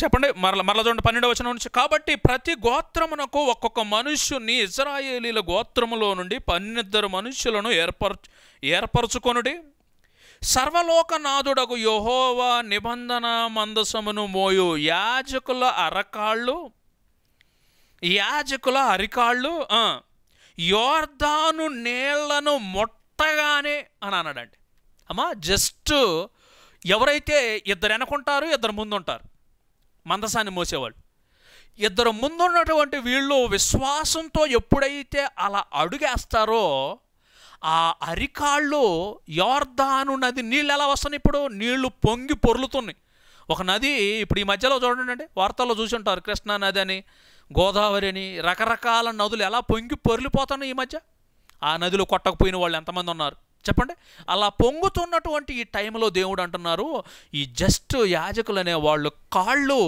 చెప్పండి మరల మరల చూడండి పన్నెండవ వచనం నుంచి కాబట్టి ప్రతి గోత్రమునకు ఒక్కొక్క మనుష్యుని ఇజ్రాయేలీల గోత్రములో నుండి పన్నెద్దరు మనుష్యులను ఏర్పరచు ఏర్పరచుకొనుడి సర్వలోకనాథుడకు యహోవా నిబంధన మందసమును మోయు యాజకుల అరకాళ్ళు యాజకుల అరికాళ్ళు యోర్ధాను నీళ్లను మొట్టగానే అని అన్నాడండి అమ్మా జస్ట్ ఎవరైతే ఇద్దరు వెనకుంటారు ఇద్దరు ముందుంటారు మందసాన్ని మోసేవాళ్ళు ఇద్దరు ముందున్నటువంటి వీళ్ళు విశ్వాసంతో ఎప్పుడైతే అలా అడుగేస్తారో ఆ అరికాళ్ళలో యోర్ధాను నది నీళ్ళు ఎలా వస్తున్నాయి ఇప్పుడు నీళ్లు పొంగి పొర్లుతున్నాయి ఒక నది ఇప్పుడు ఈ మధ్యలో చూడండి అండి వార్తల్లో చూసి ఉంటారు కృష్ణా నది అని గోదావరి అని రకరకాల నదులు ఎలా పొంగి పొరిలిపోతున్నాయి ఈ మధ్య ఆ నదులు కొట్టకపోయిన వాళ్ళు ఎంతమంది ఉన్నారు చెప్పండి అలా పొంగుతున్నటువంటి ఈ టైంలో దేవుడు అంటున్నారు ఈ జస్ట్ యాజకులు అనే వాళ్ళు కాళ్ళు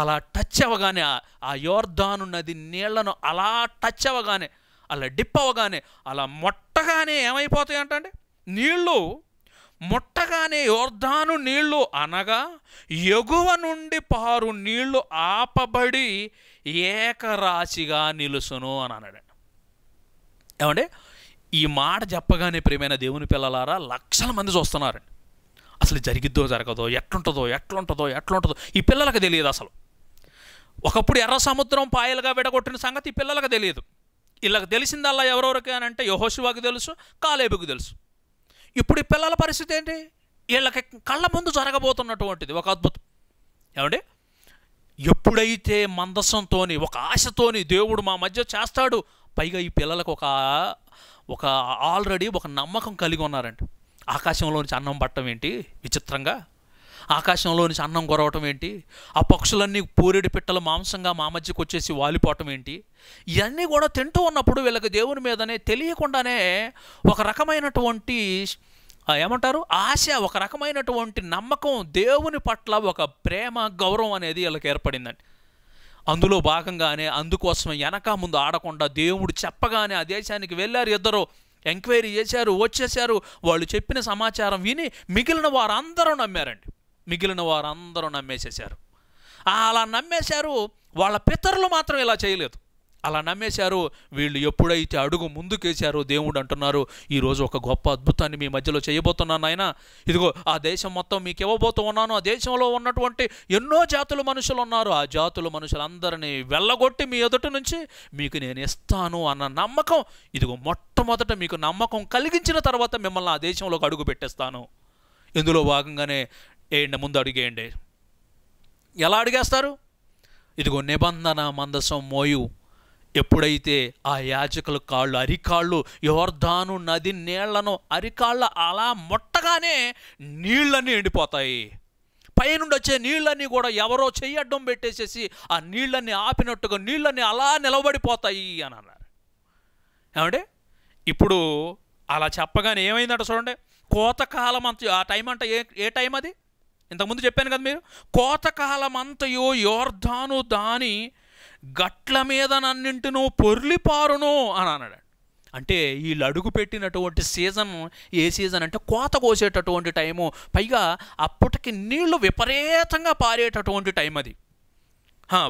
అలా టచ్ అవ్వగానే ఆ యోర్ధాను నది నీళ్లను అలా టచ్ అవ్వగానే అలా డిప్ అవ్వగానే అలా మొట్టగానే ఏమైపోతాయి అంటే నీళ్ళు మొట్టగానే యోర్ధాను నీళ్ళు అనగా ఎగువ నుండి పారు నీళ్లు ఆపబడి ఏకరాశిగా నిలుసును అని అన్నాడు ఏమంటే ఈ మాట చెప్పగానే ప్రేమైన దేవుని పిల్లలారా లక్షల మంది చూస్తున్నారండి అసలు జరిగిద్దో జరగదో ఎట్లుంటుందో ఎట్లుంటుందో ఎట్లుంటుందో ఈ పిల్లలకు తెలియదు అసలు ఒకప్పుడు ఎర్ర సముద్రం పాయలుగా విడగొట్టిన సంగతి ఈ పిల్లలకు తెలియదు ఇలా తెలిసిందల్లా ఎవరెవరికి అని అంటే యహోశివాకి తెలుసు కాలేబుకి తెలుసు ఇప్పుడు ఈ పిల్లల పరిస్థితి ఏంటి వీళ్ళకి కళ్ళ ముందు జరగబోతున్నటువంటిది ఒక అద్భుతం ఏమండి ఎప్పుడైతే మందసంతో ఒక ఆశతోని దేవుడు మా మధ్య చేస్తాడు పైగా ఈ పిల్లలకు ఒక ఒక ఆల్రెడీ ఒక నమ్మకం కలిగి ఉన్నారండి ఆకాశంలోని అన్నం పట్టం ఏంటి విచిత్రంగా ఆకాశంలో నుంచి అన్నం కొరవటం ఏంటి ఆ పక్షులన్నీ పూరేడు పిట్టలు మాంసంగా మా మధ్యకు వచ్చేసి వాలిపోవటం ఏంటి ఇవన్నీ కూడా తింటూ ఉన్నప్పుడు వీళ్ళకి దేవుని మీదనే తెలియకుండానే ఒక రకమైనటువంటి ఏమంటారు ఆశ ఒక రకమైనటువంటి నమ్మకం దేవుని పట్ల ఒక ప్రేమ గౌరవం అనేది వీళ్ళకి ఏర్పడిందండి అందులో భాగంగానే అందుకోసం వెనక ముందు ఆడకుండా దేవుడు చెప్పగానే ఆ దేశానికి వెళ్ళారు ఇద్దరు ఎంక్వైరీ చేశారు వచ్చేశారు వాళ్ళు చెప్పిన సమాచారం విని మిగిలిన వారందరూ నమ్మారండి మిగిలిన వారందరూ నమ్మేసేశారు అలా నమ్మేశారు వాళ్ళ పితరులు మాత్రం ఇలా చేయలేదు అలా నమ్మేశారు వీళ్ళు ఎప్పుడైతే అడుగు ముందుకేశారో దేవుడు అంటున్నారు ఈరోజు ఒక గొప్ప అద్భుతాన్ని మీ మధ్యలో చేయబోతున్నాను ఆయన ఇదిగో ఆ దేశం మొత్తం మీకు ఇవ్వబోతూ ఉన్నాను ఆ దేశంలో ఉన్నటువంటి ఎన్నో జాతుల మనుషులు ఉన్నారు ఆ జాతుల మనుషులందరినీ వెళ్ళగొట్టి మీ ఎదుటి నుంచి మీకు నేను ఇస్తాను అన్న నమ్మకం ఇదిగో మొట్టమొదట మీకు నమ్మకం కలిగించిన తర్వాత మిమ్మల్ని ఆ దేశంలోకి అడుగు పెట్టేస్తాను ఇందులో భాగంగానే వేయండి ముందు అడిగేయండి ఎలా అడిగేస్తారు ఇదిగో నిబంధన మందసం మోయు ఎప్పుడైతే ఆ యాచకుల కాళ్ళు అరికాళ్ళు యువర్ధాను నది నీళ్లను అరికాళ్ళ అలా ముట్టగానే నీళ్ళన్నీ ఎండిపోతాయి పైనుండి వచ్చే నీళ్ళన్నీ కూడా ఎవరో చెయ్యి అడ్డం పెట్టేసేసి ఆ నీళ్ళన్నీ ఆపినట్టుగా నీళ్ళన్నీ అలా నిలబడిపోతాయి అని అన్నారు ఏమంటే ఇప్పుడు అలా చెప్పగానే ఏమైందంట చూడండి కోతకాలం అంత ఆ టైం అంటే ఏ ఏ టైం అది ఇంతకుముందు చెప్పాను కదా మీరు అంతయో యోర్ధాను దాని గట్ల మీద నన్నింటినో పొర్లిపారును అని అన్నాడు అంటే వీళ్ళు అడుగు పెట్టినటువంటి సీజన్ ఏ సీజన్ అంటే కోత కోసేటటువంటి టైము పైగా అప్పటికి నీళ్లు విపరీతంగా పారేటటువంటి టైం అది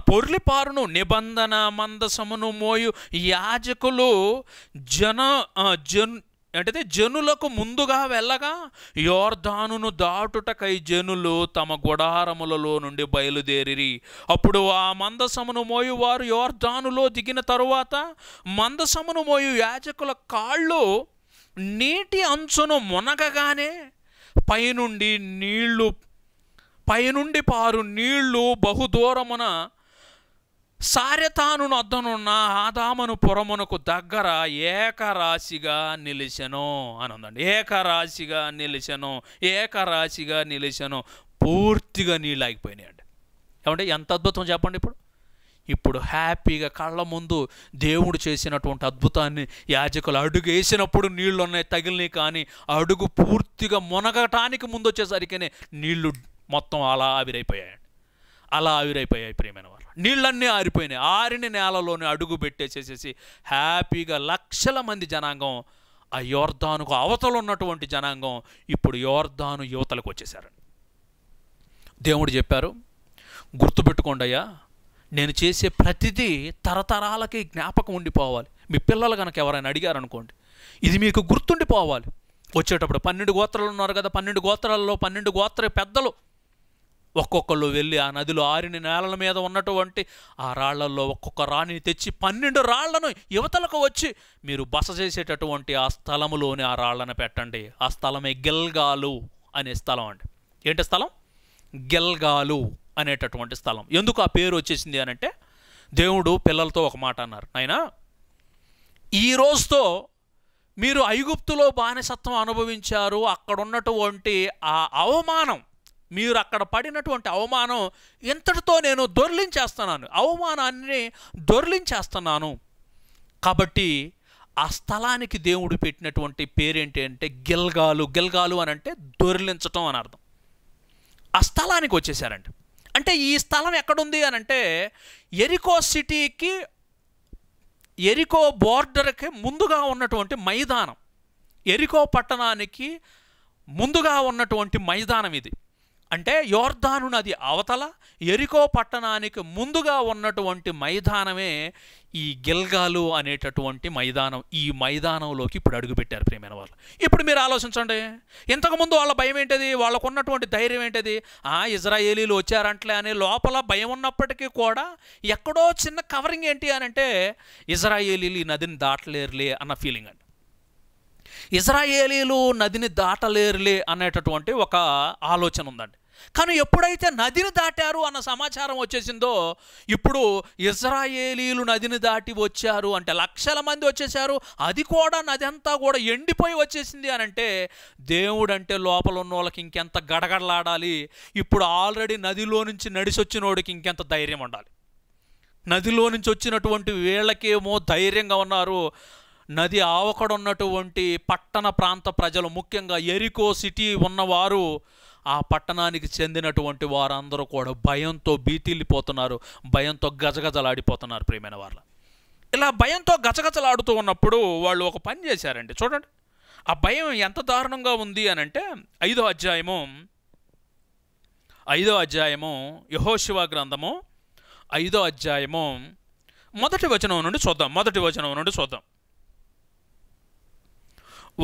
పొర్లి పారును నిబంధన మందసమును మోయు యాజకులు జన జన్ అంటే జనులకు ముందుగా వెళ్ళగా యోర్ధానును దాటుటకై జనులు తమ గుడారములలో నుండి బయలుదేరిరి అప్పుడు ఆ మందసమును వారు యోర్ధానులో దిగిన తరువాత మందసమును మోయు యాజకుల కాళ్ళు నీటి అంచును మునగగానే పైనుండి నీళ్లు పైనుండి పారు నీళ్లు బహుదూరమున సారెతాను అద్దనున్న ఆదామను పురమునకు దగ్గర ఏకరాశిగా నిలిచెను అని ఉందండి ఏకరాశిగా నిలిచెను ఏకరాశిగా నిలిచెను పూర్తిగా నీళ్ళు ఆగిపోయినాయండి ఏమంటే ఎంత అద్భుతం చెప్పండి ఇప్పుడు ఇప్పుడు హ్యాపీగా కళ్ళ ముందు దేవుడు చేసినటువంటి అద్భుతాన్ని యాజకులు అడుగు వేసినప్పుడు నీళ్ళు ఉన్నాయి తగిలినాయి కానీ అడుగు పూర్తిగా మునగటానికి ముందు వచ్చేసరికినే నీళ్లు మొత్తం అలా ఆవిరైపోయాయండి అలా ఆవిరైపోయాయి ప్రియమైన వారు నీళ్ళన్నీ ఆరిపోయినాయి ఆరిన నేలలోనే అడుగు పెట్టేసేసేసి హ్యాపీగా లక్షల మంది జనాంగం ఆ యోర్ధానుకు అవతలు ఉన్నటువంటి జనాంగం ఇప్పుడు యోర్ధాను యువతలకు వచ్చేసారని దేవుడు చెప్పారు గుర్తుపెట్టుకోండి అయ్యా నేను చేసే ప్రతిదీ తరతరాలకి జ్ఞాపకం ఉండిపోవాలి మీ పిల్లలు కనుక ఎవరైనా అడిగారనుకోండి ఇది మీకు గుర్తుండిపోవాలి వచ్చేటప్పుడు పన్నెండు గోత్రాలు ఉన్నారు కదా పన్నెండు గోత్రాల్లో పన్నెండు గోత్ర పెద్దలు ఒక్కొక్కరు వెళ్ళి ఆ నదిలో ఆరిన నేలల మీద ఉన్నటువంటి ఆ రాళ్లలో ఒక్కొక్క రాణిని తెచ్చి పన్నెండు రాళ్లను యువతలకు వచ్చి మీరు బస చేసేటటువంటి ఆ స్థలములోని ఆ రాళ్లను పెట్టండి ఆ స్థలమే గెల్గాలు అనే స్థలం అండి ఏంటి స్థలం గెల్గాలు అనేటటువంటి స్థలం ఎందుకు ఆ పేరు వచ్చేసింది అనంటే దేవుడు పిల్లలతో ఒక మాట అన్నారు ఆయన ఈ రోజుతో మీరు ఐగుప్తులో బానిసత్వం అనుభవించారు అక్కడున్నటువంటి ఆ అవమానం మీరు అక్కడ పడినటువంటి అవమానం ఇంతటితో నేను దొర్లించేస్తున్నాను అవమానాన్ని దొర్లించేస్తున్నాను కాబట్టి ఆ స్థలానికి దేవుడు పెట్టినటువంటి పేరేంటి అంటే గిల్గాలు గిల్గాలు అని అంటే దొరిలించటం అని అర్థం ఆ స్థలానికి వచ్చేసారండి అంటే ఈ స్థలం ఎక్కడుంది అని అంటే ఎరికో సిటీకి ఎరికో బోర్డర్కి ముందుగా ఉన్నటువంటి మైదానం ఎరికో పట్టణానికి ముందుగా ఉన్నటువంటి మైదానం ఇది అంటే యోర్ధాను నది అవతల ఎరికో పట్టణానికి ముందుగా ఉన్నటువంటి మైదానమే ఈ గిల్గాలు అనేటటువంటి మైదానం ఈ మైదానంలోకి ఇప్పుడు అడుగుపెట్టారు ప్రేమైన వాళ్ళు ఇప్పుడు మీరు ఆలోచించండి ఇంతకుముందు వాళ్ళ భయం ఏంటిది వాళ్ళకు ఉన్నటువంటి ధైర్యం ఏంటిది ఆ ఇజ్రాయేలీలు వచ్చారంటలే అని లోపల భయం ఉన్నప్పటికీ కూడా ఎక్కడో చిన్న కవరింగ్ ఏంటి అని అంటే ఇజ్రాయేలీలు ఈ నదిని దాటలేరులే అన్న ఫీలింగ్ అండి ఇజ్రాయేలీలు నదిని దాటలేరులే అనేటటువంటి ఒక ఆలోచన ఉందండి కానీ ఎప్పుడైతే నదిని దాటారు అన్న సమాచారం వచ్చేసిందో ఇప్పుడు ఇజ్రాయేలీలు నదిని దాటి వచ్చారు అంటే లక్షల మంది వచ్చేసారు అది కూడా నది అంతా కూడా ఎండిపోయి వచ్చేసింది అని అంటే దేవుడు అంటే లోపల ఉన్న వాళ్ళకి ఇంకెంత గడగడలాడాలి ఇప్పుడు ఆల్రెడీ నదిలో నుంచి నడిసొచ్చినోడికి ఇంకెంత ధైర్యం ఉండాలి నదిలో నుంచి వచ్చినటువంటి వీళ్ళకేమో ధైర్యంగా ఉన్నారు నది ఆవకడున్నటువంటి పట్టణ ప్రాంత ప్రజలు ముఖ్యంగా ఎరికో సిటీ ఉన్నవారు ఆ పట్టణానికి చెందినటువంటి వారందరూ కూడా భయంతో బీతిల్లిపోతున్నారు భయంతో గజగజలాడిపోతున్నారు ప్రియమైన వాళ్ళ ఇలా భయంతో గజగజలాడుతూ ఉన్నప్పుడు వాళ్ళు ఒక పని చేశారండి చూడండి ఆ భయం ఎంత దారుణంగా ఉంది అని అంటే ఐదో అధ్యాయము ఐదో అధ్యాయము యహోశివ గ్రంథము ఐదో అధ్యాయము మొదటి వచనం నుండి చూద్దాం మొదటి వచనం నుండి చూద్దాం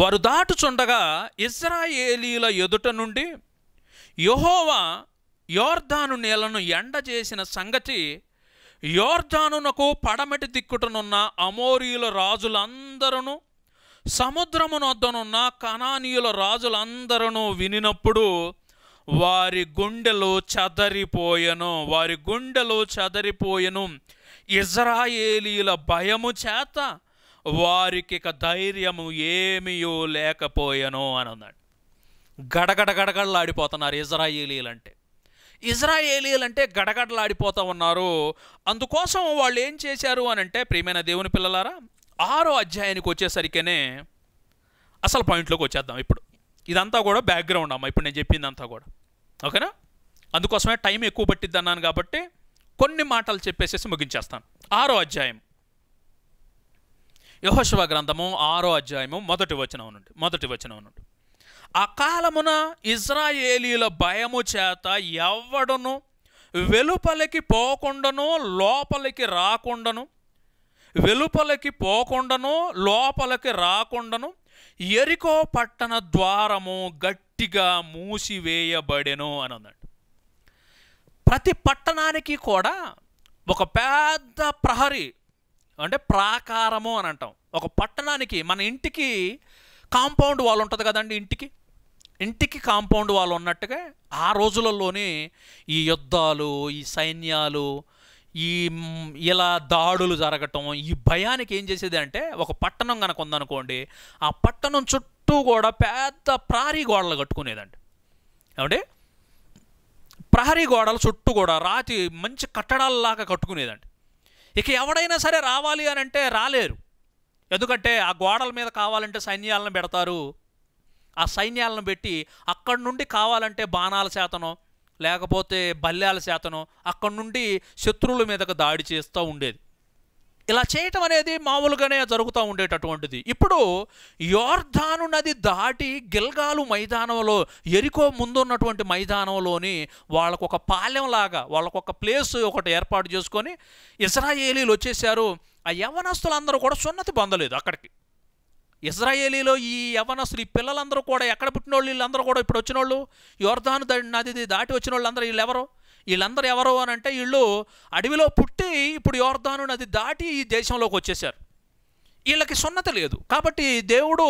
వారు దాటుచుండగా ఇజ్రాయేలీల ఎదుట నుండి యహోవా యోర్ధాను నేలను ఎండ చేసిన సంగతి యోర్ధానునకు పడమటి దిక్కుటనున్న అమోరియుల రాజులందరూ సముద్రమునొద్దనున్న కణానీయుల రాజులందరూ వినినప్పుడు వారి గుండెలు చదరిపోయను వారి గుండెలు చదరిపోయెను ఇజ్రాయేలీల భయము చేత వారికి ధైర్యము ఏమీయో లేకపోయను అని గడగడగడగడలాడిపోతున్నారు ఇజ్రాయేలీలంటే ఇజ్రాయేలీలంటే గడగడలాడిపోతూ ఉన్నారు అందుకోసం వాళ్ళు ఏం చేశారు అని అంటే ప్రియమైన దేవుని పిల్లలారా ఆరో అధ్యాయానికి వచ్చేసరికనే అసలు పాయింట్లోకి వచ్చేద్దాం ఇప్పుడు ఇదంతా కూడా బ్యాక్గ్రౌండ్ అమ్మ ఇప్పుడు నేను చెప్పిందంతా కూడా ఓకేనా అందుకోసమే టైం ఎక్కువ పట్టిద్ది అన్నాను కాబట్టి కొన్ని మాటలు చెప్పేసేసి ముగించేస్తాను ఆరో అధ్యాయం యహోశివ గ్రంథము ఆరో అధ్యాయము మొదటి వచనం నుండి మొదటి వచనం నుండి అకాలమున ఇజ్రాయేలీల భయము చేత ఎవడను వెలుపలికి పోకుండాను లోపలికి రాకుండాను వెలుపలికి పోకుండాను లోపలికి రాకుండాను ఎరికో పట్టణ ద్వారము గట్టిగా మూసివేయబడెను అని అన్నాడు ప్రతి పట్టణానికి కూడా ఒక పెద్ద ప్రహరీ అంటే ప్రాకారము అని అంటాం ఒక పట్టణానికి మన ఇంటికి కాంపౌండ్ వాళ్ళు ఉంటుంది కదండి ఇంటికి ఇంటికి కాంపౌండ్ వాళ్ళు ఉన్నట్టుగా ఆ రోజులలోనే ఈ యుద్ధాలు ఈ సైన్యాలు ఈ ఇలా దాడులు జరగటం ఈ భయానికి ఏం చేసేది అంటే ఒక పట్టణం కనుక ఉందనుకోండి ఆ పట్టణం చుట్టూ కూడా పెద్ద ప్రహరీ గోడలు కట్టుకునేదండి ఏమండి ప్రహరీ గోడల చుట్టూ కూడా రాతి మంచి కట్టడాలలాగా కట్టుకునేదండి ఇక ఎవడైనా సరే రావాలి అని అంటే రాలేరు ఎందుకంటే ఆ గోడల మీద కావాలంటే సైన్యాలను పెడతారు ఆ సైన్యాలను పెట్టి అక్కడి నుండి కావాలంటే బాణాల శాతనో లేకపోతే బల్యాల శాతనో అక్కడి నుండి శత్రువుల మీదకు దాడి చేస్తూ ఉండేది ఇలా చేయటం అనేది మామూలుగానే జరుగుతూ ఉండేటటువంటిది ఇప్పుడు యోర్ధాను నది దాటి గిల్గాలు మైదానంలో ఎరికో ముందున్నటువంటి మైదానంలోని వాళ్ళకు ఒక పాలెంలాగా వాళ్ళకు ఒక ప్లేస్ ఒకటి ఏర్పాటు చేసుకొని ఇసరాయేలీలు వచ్చేసారు ఆ యవనస్తులందరూ కూడా సున్నతి పొందలేదు అక్కడికి ఇజ్రాయేలీలో ఈ యవనస్తులు ఈ పిల్లలందరూ కూడా ఎక్కడ పుట్టిన వాళ్ళు వీళ్ళందరూ కూడా ఇప్పుడు వచ్చిన వాళ్ళు యోర్ధాను నది దాటి వచ్చిన వాళ్ళందరూ ఎవరు వీళ్ళందరూ ఎవరు అని అంటే వీళ్ళు అడవిలో పుట్టి ఇప్పుడు యోర్ధాను నది దాటి ఈ దేశంలోకి వచ్చేసారు వీళ్ళకి సున్నత లేదు కాబట్టి దేవుడు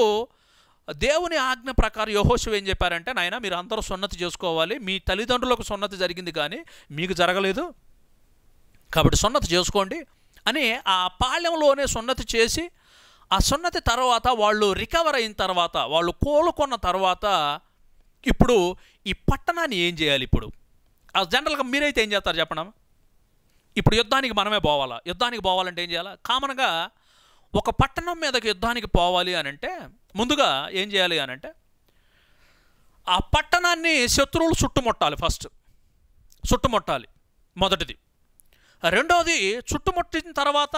దేవుని ఆజ్ఞ ప్రకారం యహోశివ ఏం చెప్పారంటే నాయన మీరు అందరూ సున్నతి చేసుకోవాలి మీ తల్లిదండ్రులకు సున్నతి జరిగింది కానీ మీకు జరగలేదు కాబట్టి సున్నతి చేసుకోండి అని ఆ పాళ్యంలోనే సున్నతి చేసి ఆ సున్నతి తర్వాత వాళ్ళు రికవర్ అయిన తర్వాత వాళ్ళు కోలుకున్న తర్వాత ఇప్పుడు ఈ పట్టణాన్ని ఏం చేయాలి ఇప్పుడు ఆ జనరల్గా మీరైతే ఏం చేస్తారు చెప్పడం ఇప్పుడు యుద్ధానికి మనమే పోవాలా యుద్ధానికి పోవాలంటే ఏం చేయాలా కామన్గా ఒక పట్టణం మీదకి యుద్ధానికి పోవాలి అని అంటే ముందుగా ఏం చేయాలి అని అంటే ఆ పట్టణాన్ని శత్రువులు చుట్టుముట్టాలి ఫస్ట్ చుట్టుముట్టాలి మొదటిది రెండవది చుట్టుముట్టిన తర్వాత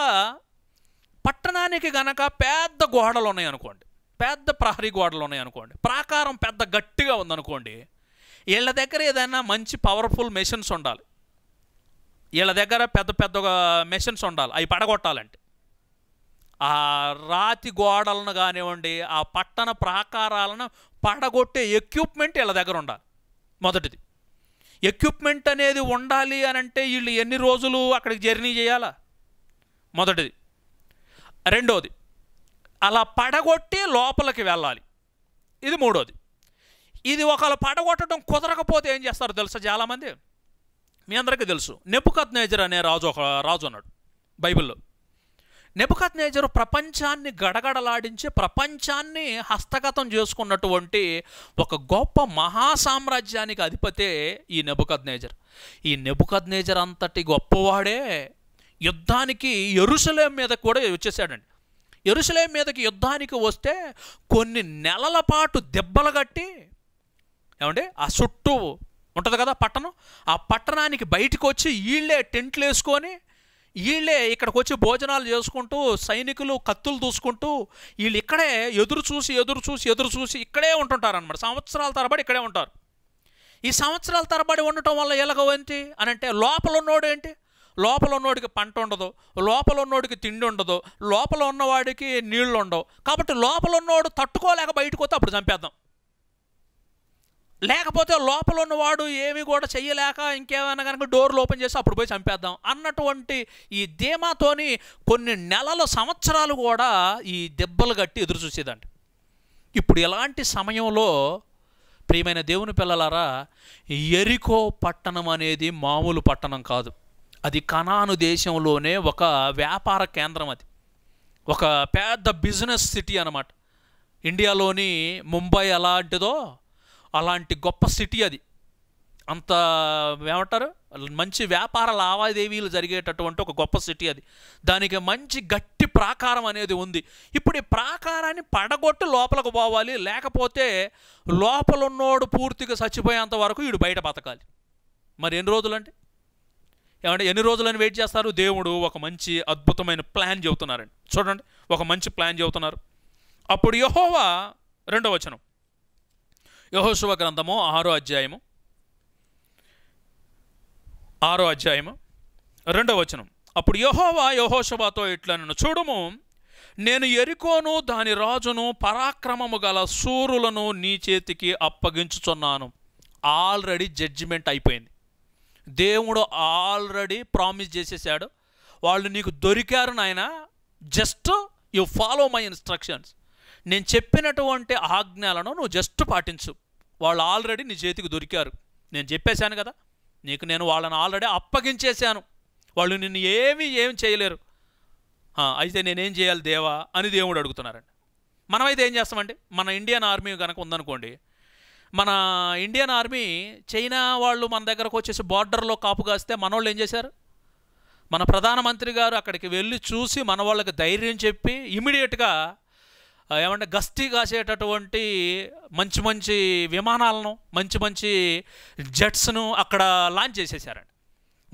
పట్టణానికి గనక పెద్ద గోడలు ఉన్నాయనుకోండి పెద్ద ప్రహరీ గోడలు ఉన్నాయనుకోండి ప్రాకారం పెద్ద గట్టిగా ఉందనుకోండి వీళ్ళ దగ్గర ఏదైనా మంచి పవర్ఫుల్ మెషిన్స్ ఉండాలి వీళ్ళ దగ్గర పెద్ద పెద్ద మెషిన్స్ ఉండాలి అవి పడగొట్టాలంటే ఆ రాతి గోడలను కానివ్వండి ఆ పట్టణ ప్రాకారాలను పడగొట్టే ఎక్విప్మెంట్ వీళ్ళ దగ్గర ఉండాలి మొదటిది ఎక్విప్మెంట్ అనేది ఉండాలి అని అంటే వీళ్ళు ఎన్ని రోజులు అక్కడికి జర్నీ చేయాలా మొదటిది రెండోది అలా పడగొట్టి లోపలికి వెళ్ళాలి ఇది మూడోది ఇది ఒకళ్ళు పడగొట్టడం కుదరకపోతే ఏం చేస్తారు తెలుసా చాలామంది మీ అందరికీ తెలుసు నెప్పుకత్ నేజర్ అనే రాజు ఒక రాజు అన్నాడు బైబిల్లో నెపుకత్ నేజర్ ప్రపంచాన్ని గడగడలాడించి ప్రపంచాన్ని హస్తగతం చేసుకున్నటువంటి ఒక గొప్ప మహాసామ్రాజ్యానికి అధిపతే ఈ నెబుకద్ నేజర్ ఈ నెబుకద్ నేజర్ అంతటి గొప్పవాడే యుద్ధానికి ఎరుసలేం మీద కూడా వచ్చేసాడండి ఎరుసలేం మీదకి యుద్ధానికి వస్తే కొన్ని నెలల పాటు దెబ్బలు కట్టి ఏమండి ఆ చుట్టూ ఉంటుంది కదా పట్టణం ఆ పట్టణానికి బయటకు వచ్చి వీళ్ళే టెంట్లు వేసుకొని వీళ్ళే ఇక్కడికి వచ్చి భోజనాలు చేసుకుంటూ సైనికులు కత్తులు దూసుకుంటూ వీళ్ళు ఇక్కడే ఎదురు చూసి ఎదురు చూసి ఎదురు చూసి ఇక్కడే ఉంటుంటారనమాట సంవత్సరాల తరబడి ఇక్కడే ఉంటారు ఈ సంవత్సరాల తరబడి ఉండటం వల్ల ఏంటి అని అంటే లోపల ఉన్నోడు ఏంటి లోపల ఉన్నోడికి పంట ఉండదు లోపల ఉన్నోడికి తిండి ఉండదు లోపల ఉన్నవాడికి నీళ్లు ఉండవు కాబట్టి లోపల ఉన్నవాడు తట్టుకోలేక బయటకు వస్తే అప్పుడు చంపేద్దాం లేకపోతే లోపల ఉన్నవాడు ఏమి కూడా చెయ్యలేక ఇంకేమైనా కనుక డోర్లు ఓపెన్ చేసి అప్పుడు పోయి చంపేద్దాం అన్నటువంటి ఈ ధీమాతోని కొన్ని నెలల సంవత్సరాలు కూడా ఈ దెబ్బలు కట్టి ఎదురు చూసేదండి ఇప్పుడు ఎలాంటి సమయంలో ప్రియమైన దేవుని పిల్లలారా ఎరికో పట్టణం అనేది మామూలు పట్టణం కాదు అది కనాను దేశంలోనే ఒక వ్యాపార కేంద్రం అది ఒక పెద్ద బిజినెస్ సిటీ అనమాట ఇండియాలోని ముంబై అలాంటిదో అలాంటి గొప్ప సిటీ అది అంత ఏమంటారు మంచి వ్యాపార లావాదేవీలు జరిగేటటువంటి ఒక గొప్ప సిటీ అది దానికి మంచి గట్టి ప్రాకారం అనేది ఉంది ఇప్పుడు ఈ ప్రాకారాన్ని పడగొట్టి లోపలకు పోవాలి లేకపోతే లోపలున్నోడు పూర్తిగా చచ్చిపోయేంత వరకు వీడు బయట బతకాలి మరి ఎన్ని రోజులంటే ఏమంటే ఎన్ని రోజులని వెయిట్ చేస్తారు దేవుడు ఒక మంచి అద్భుతమైన ప్లాన్ చెబుతున్నారండి చూడండి ఒక మంచి ప్లాన్ చెబుతున్నారు అప్పుడు యహోవా రెండవ వచనం యహోశువ గ్రంథము ఆరో అధ్యాయము ఆరో అధ్యాయము రెండవ వచనం అప్పుడు యహోవా యహోశవాతో ఇట్లా నన్ను చూడము నేను ఎరికోను దాని రాజును పరాక్రమము గల సూరులను నీ చేతికి అప్పగించుచున్నాను ఆల్రెడీ జడ్జిమెంట్ అయిపోయింది దేవుడు ఆల్రెడీ ప్రామిస్ చేసేసాడు వాళ్ళు నీకు దొరికారు నాయన just you follow my instructions నేను చెప్పినటువంటి ఆజ్ఞలను నువ్వు జస్ట్ పాటించు వాళ్ళు ఆల్రెడీ నీ చేతికి దొరికారు నేను చెప్పేశాను కదా నీకు నేను వాళ్ళని ఆల్రెడీ అప్పగించేశాను వాళ్ళు నిన్ను ఏమీ ఏం చేయలేరు అయితే నేనేం చేయాలి దేవా అని దేవుడు అడుగుతున్నారండి మనమైతే ఏం చేస్తామండి మన ఇండియన్ ఆర్మీ కనుక ఉందనుకోండి మన ఇండియన్ ఆర్మీ చైనా వాళ్ళు మన దగ్గరకు వచ్చేసి బార్డర్లో కాపు కాస్తే వాళ్ళు ఏం చేశారు మన ప్రధానమంత్రి గారు అక్కడికి వెళ్ళి చూసి మన వాళ్ళకి ధైర్యం చెప్పి ఇమీడియట్గా ఏమంటే గస్తీ కాసేటటువంటి మంచి మంచి విమానాలను మంచి మంచి జెట్స్ను అక్కడ లాంచ్ చేసేసారండి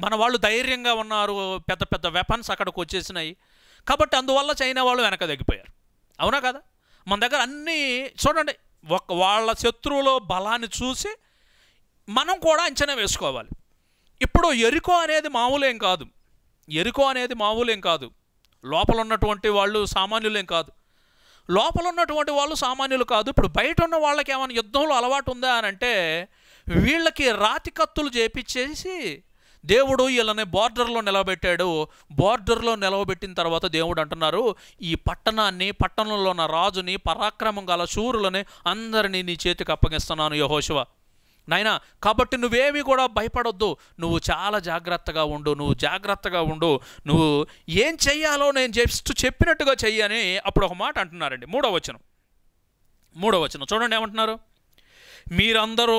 మన వాళ్ళు ధైర్యంగా ఉన్నారు పెద్ద పెద్ద వెపన్స్ అక్కడికి వచ్చేసినాయి కాబట్టి అందువల్ల చైనా వాళ్ళు వెనక తగ్గిపోయారు అవునా కదా మన దగ్గర అన్నీ చూడండి ఒక వాళ్ళ శత్రువులో బలాన్ని చూసి మనం కూడా అంచనా వేసుకోవాలి ఇప్పుడు ఎరుకో అనేది మామూలేం కాదు ఎరుకో అనేది మామూలేం కాదు లోపల ఉన్నటువంటి వాళ్ళు సామాన్యులేం కాదు లోపల ఉన్నటువంటి వాళ్ళు సామాన్యులు కాదు ఇప్పుడు బయట ఉన్న వాళ్ళకి ఏమైనా యుద్ధంలో అలవాటు ఉందా అని అంటే వీళ్ళకి రాతి కత్తులు చేపించేసి దేవుడు వీళ్ళని బార్డర్లో నిలబెట్టాడు బార్డర్లో నిలవబెట్టిన తర్వాత దేవుడు అంటున్నారు ఈ పట్టణాన్ని పట్టణంలో ఉన్న రాజుని పరాక్రమం గల శూరులని అందరినీ నీ చేతికి అప్పగిస్తున్నాను యహోశివ నాయనా కాబట్టి నువ్వేమీ కూడా భయపడొద్దు నువ్వు చాలా జాగ్రత్తగా ఉండు నువ్వు జాగ్రత్తగా ఉండు నువ్వు ఏం చెయ్యాలో నేను జస్ట్ చెప్పినట్టుగా చెయ్యని అప్పుడు ఒక మాట అంటున్నారండి మూడో వచనం మూడో వచనం చూడండి ఏమంటున్నారు మీరందరూ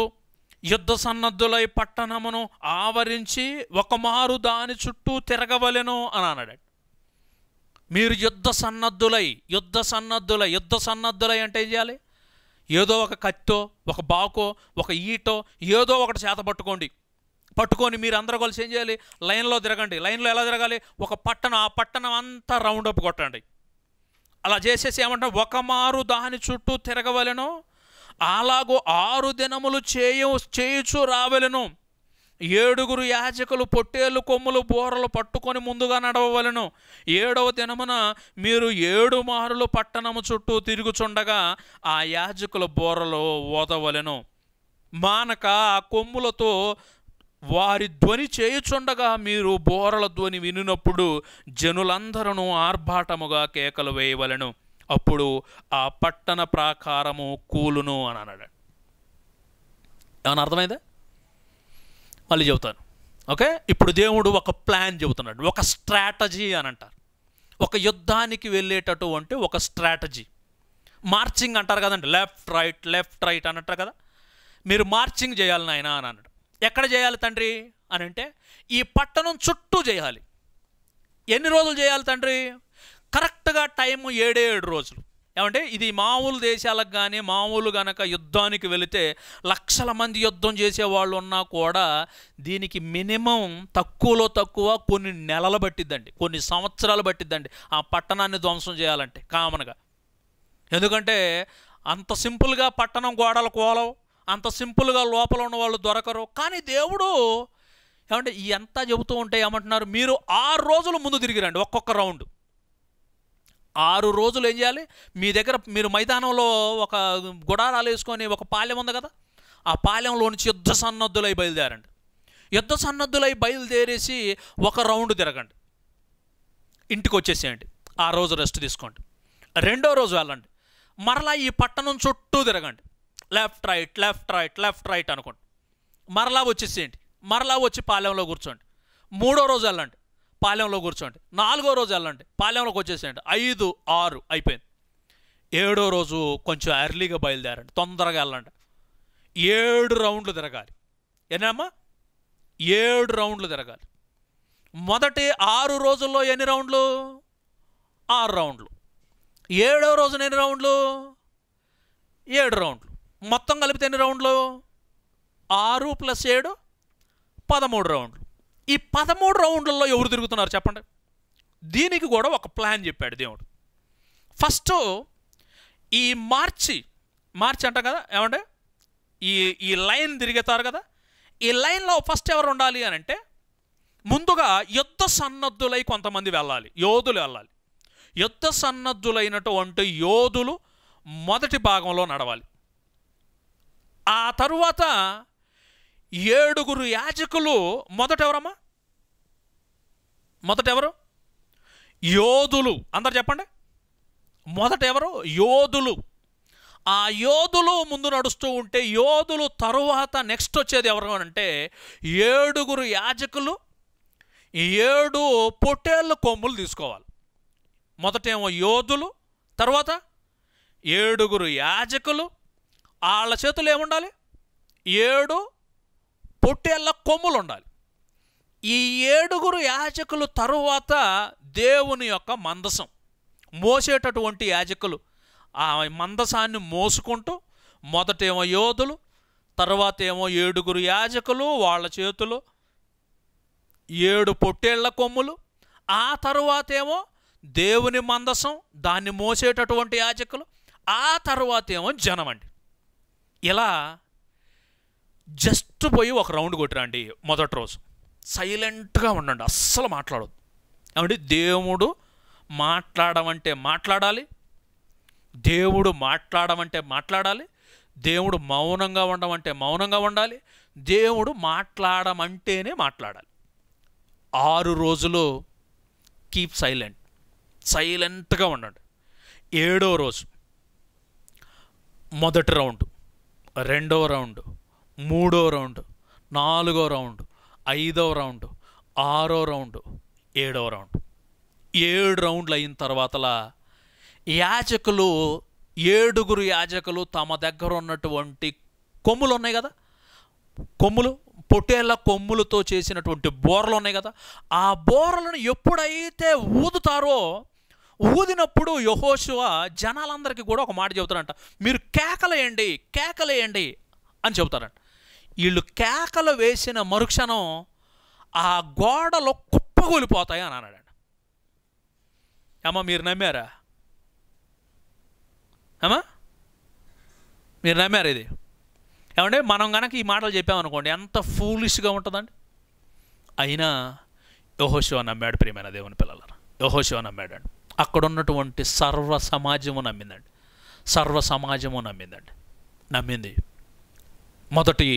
యుద్ధ సన్నద్ధులై పట్టణమును ఆవరించి ఒకమారు దాని చుట్టూ తిరగవలెను అని అన్నాడు మీరు యుద్ధ సన్నద్ధులై యుద్ధ సన్నద్ధులై యుద్ధ సన్నద్ధులై అంటే ఏం చేయాలి ఏదో ఒక కత్తో ఒక బాకో ఒక ఈటో ఏదో ఒకటి చేత పట్టుకోండి పట్టుకొని మీరు అందరూ కలిసి ఏం చేయాలి లైన్లో తిరగండి లైన్లో ఎలా తిరగాలి ఒక పట్టణం ఆ పట్టణం అంతా రౌండప్ కొట్టండి అలా చేసేసి ఏమంటాం ఒక మారు దాని చుట్టూ తిరగవలెనో అలాగో ఆరు దినములు చేయు చేయుచు రావలను ఏడుగురు యాజకులు పొట్టేళ్ళు కొమ్ములు బోరలు పట్టుకొని ముందుగా నడవలను ఏడవ దినమున మీరు ఏడు మారులు పట్టణము చుట్టూ తిరుగుచుండగా ఆ యాజకుల బోరలు ఓదవలను మానక ఆ కొమ్ములతో వారి ధ్వని చేయుచుండగా మీరు బోరల ధ్వని వినినప్పుడు జనులందరూ ఆర్భాటముగా కేకలు వేయవలను అప్పుడు ఆ పట్టణ ప్రాకారము కూలును అని అన్నాడు ఏమన్నా అర్థమైందా మళ్ళీ చెబుతాను ఓకే ఇప్పుడు దేవుడు ఒక ప్లాన్ చెబుతున్నాడు ఒక స్ట్రాటజీ అని అంటారు ఒక యుద్ధానికి వెళ్ళేటటువంటి ఒక స్ట్రాటజీ మార్చింగ్ అంటారు కదండి లెఫ్ట్ రైట్ లెఫ్ట్ రైట్ అని అంటారు కదా మీరు మార్చింగ్ చేయాలి నాయన అని అన్నాడు ఎక్కడ చేయాలి తండ్రి అని అంటే ఈ పట్టణం చుట్టూ చేయాలి ఎన్ని రోజులు చేయాలి తండ్రి కరెక్ట్గా టైం ఏడే ఏడు రోజులు ఏమంటే ఇది మామూలు దేశాలకు కానీ మామూలు గనక యుద్ధానికి వెళితే లక్షల మంది యుద్ధం చేసేవాళ్ళు ఉన్నా కూడా దీనికి మినిమం తక్కువలో తక్కువ కొన్ని నెలలు పట్టిద్దండి కొన్ని సంవత్సరాలు పట్టిద్దండి ఆ పట్టణాన్ని ధ్వంసం చేయాలంటే కామన్గా ఎందుకంటే అంత సింపుల్గా పట్టణం గోడలు కోలవు అంత సింపుల్గా లోపల ఉన్న వాళ్ళు దొరకరు కానీ దేవుడు ఏమంటే ఎంత చెబుతూ ఉంటే ఏమంటున్నారు మీరు ఆరు రోజులు ముందు తిరిగిరండి ఒక్కొక్క రౌండ్ ఆరు రోజులు ఏం చేయాలి మీ దగ్గర మీరు మైదానంలో ఒక గుడారాలు వేసుకొని ఒక పాలెం ఉంది కదా ఆ పాలెంలో నుంచి యుద్ధ సన్నద్ధులై బయలుదేరండి యుద్ధ సన్నద్ధులై బయలుదేరేసి ఒక రౌండ్ తిరగండి ఇంటికి వచ్చేసేయండి ఆ రోజు రెస్ట్ తీసుకోండి రెండో రోజు వెళ్ళండి మరలా ఈ పట్టణం చుట్టూ తిరగండి left right left right left right అనుకోండి మరలా వచ్చేసేయండి మరలా వచ్చి పాలెంలో కూర్చోండి మూడో రోజు వెళ్ళండి పాలెంలో కూర్చోండి నాలుగో రోజు వెళ్ళండి పాలెంలోకి వచ్చేసేయండి ఐదు ఆరు అయిపోయింది ఏడో రోజు కొంచెం ఎర్లీగా బయలుదేరండి తొందరగా వెళ్ళండి ఏడు రౌండ్లు తిరగాలి ఏనామ్మా ఏడు రౌండ్లు తిరగాలి మొదటి ఆరు రోజుల్లో ఎన్ని రౌండ్లు ఆరు రౌండ్లు ఏడో రోజున ఎన్ని రౌండ్లు ఏడు రౌండ్లు మొత్తం కలిపితే ఎన్ని రౌండ్లు ఆరు ప్లస్ ఏడు పదమూడు రౌండ్లు ఈ పదమూడు రౌండ్లలో ఎవరు తిరుగుతున్నారు చెప్పండి దీనికి కూడా ఒక ప్లాన్ చెప్పాడు దేవుడు ఫస్ట్ ఈ మార్చి మార్చి అంట కదా ఏమంటే ఈ ఈ లైన్ తిరిగేతారు కదా ఈ లైన్లో ఫస్ట్ ఎవరు ఉండాలి అని అంటే ముందుగా యుద్ధ సన్నద్ధులై కొంతమంది వెళ్ళాలి యోధులు వెళ్ళాలి యుద్ధ సన్నద్ధులైనటువంటి యోధులు మొదటి భాగంలో నడవాలి ఆ తరువాత ఏడుగురు యాజకులు మొదట ఎవరమ్మా మొదట ఎవరు యోధులు అందరు చెప్పండి మొదట ఎవరు యోధులు ఆ యోధులు ముందు నడుస్తూ ఉంటే యోధులు తరువాత నెక్స్ట్ వచ్చేది ఎవరు అంటే ఏడుగురు యాజకులు ఏడు పొట్టేళ్ళ కొమ్ములు తీసుకోవాలి మొదటేమో యోధులు తర్వాత ఏడుగురు యాజకులు వాళ్ళ చేతులు ఏముండాలి ఏడు పొట్టేళ్ల కొమ్ములు ఉండాలి ఈ ఏడుగురు యాజకులు తరువాత దేవుని యొక్క మందసం మోసేటటువంటి యాజకులు ఆ మందసాన్ని మోసుకుంటూ మొదటేమో యోధులు తర్వాత ఏమో ఏడుగురు యాజకులు వాళ్ళ చేతులు ఏడు పొట్టేళ్ల కొమ్ములు ఆ తరువాత ఏమో దేవుని మందసం దాన్ని మోసేటటువంటి యాజకులు ఆ తర్వాత ఏమో జనం అండి ఇలా జస్ట్ పోయి ఒక రౌండ్ కొట్టిరండి మొదటి రోజు సైలెంట్గా ఉండండి అస్సలు మాట్లాడొద్దు ఏమంటే దేవుడు మాట్లాడమంటే మాట్లాడాలి దేవుడు మాట్లాడమంటే మాట్లాడాలి దేవుడు మౌనంగా ఉండమంటే మౌనంగా ఉండాలి దేవుడు మాట్లాడమంటేనే మాట్లాడాలి ఆరు రోజులు కీప్ సైలెంట్ సైలెంట్గా ఉండండి ఏడో రోజు మొదటి రౌండ్ రెండవ రౌండ్ మూడో రౌండ్ నాలుగో రౌండ్ ఐదో రౌండ్ ఆరో రౌండ్ ఏడో రౌండ్ ఏడు రౌండ్లు అయిన తర్వాతలా యాచకులు ఏడుగురు యాజకులు తమ దగ్గర ఉన్నటువంటి కొమ్ములు ఉన్నాయి కదా కొమ్ములు పొట్టేళ్ల కొమ్ములతో చేసినటువంటి బోరలు ఉన్నాయి కదా ఆ బోరలను ఎప్పుడైతే ఊదుతారో ఊదినప్పుడు యహోశివ జనాలందరికీ కూడా ఒక మాట చెబుతారంట మీరు కేకలేయండి కేకలేయండి అని చెబుతారంట వీళ్ళు కేకలు వేసిన మరుక్షణం ఆ గోడలో కుప్పగూలిపోతాయి అని అన్నాడు అమ్మ మీరు నమ్మారా అమ్మా మీరు నమ్మారు ఇది ఏమంటే మనం కనుక ఈ మాటలు చెప్పామనుకోండి ఎంత ఫూలిష్గా ఉంటుందండి అయినా యహోశివ నమ్మాడు ప్రియమైన దేవుని పిల్లలను యహోశివ నమ్మాడండి అక్కడ ఉన్నటువంటి సర్వ సమాజము నమ్మిందండి సర్వ సమాజము నమ్మిందండి నమ్మింది మొదటి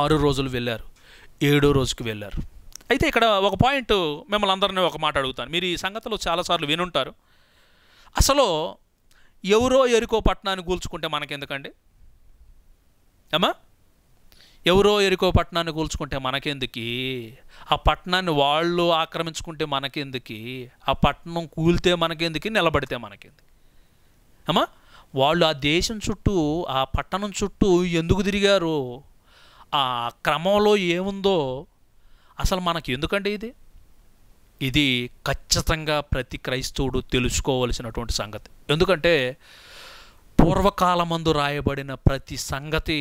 ఆరు రోజులు వెళ్ళారు ఏడో రోజుకి వెళ్ళారు అయితే ఇక్కడ ఒక పాయింట్ మిమ్మల్ని అందరినీ ఒక మాట అడుగుతాను మీరు ఈ సంగతిలో చాలాసార్లు వినుంటారు అసలు ఎవరో ఎరుకో పట్టణాన్ని కూల్చుకుంటే మనకెందుకండి అమ్మా ఎవరో ఎరుకో పట్టణాన్ని కూల్చుకుంటే మనకెందుకు ఆ పట్టణాన్ని వాళ్ళు ఆక్రమించుకుంటే మనకెందుకి ఆ పట్టణం కూలితే మనకెందుకు నిలబడితే మనకెందుకు అమ్మా వాళ్ళు ఆ దేశం చుట్టూ ఆ పట్టణం చుట్టూ ఎందుకు తిరిగారు ఆ క్రమంలో ఏముందో అసలు మనకి ఎందుకండి ఇది ఇది ఖచ్చితంగా ప్రతి క్రైస్తవుడు తెలుసుకోవలసినటువంటి సంగతి ఎందుకంటే పూర్వకాలమందు రాయబడిన ప్రతి సంగతి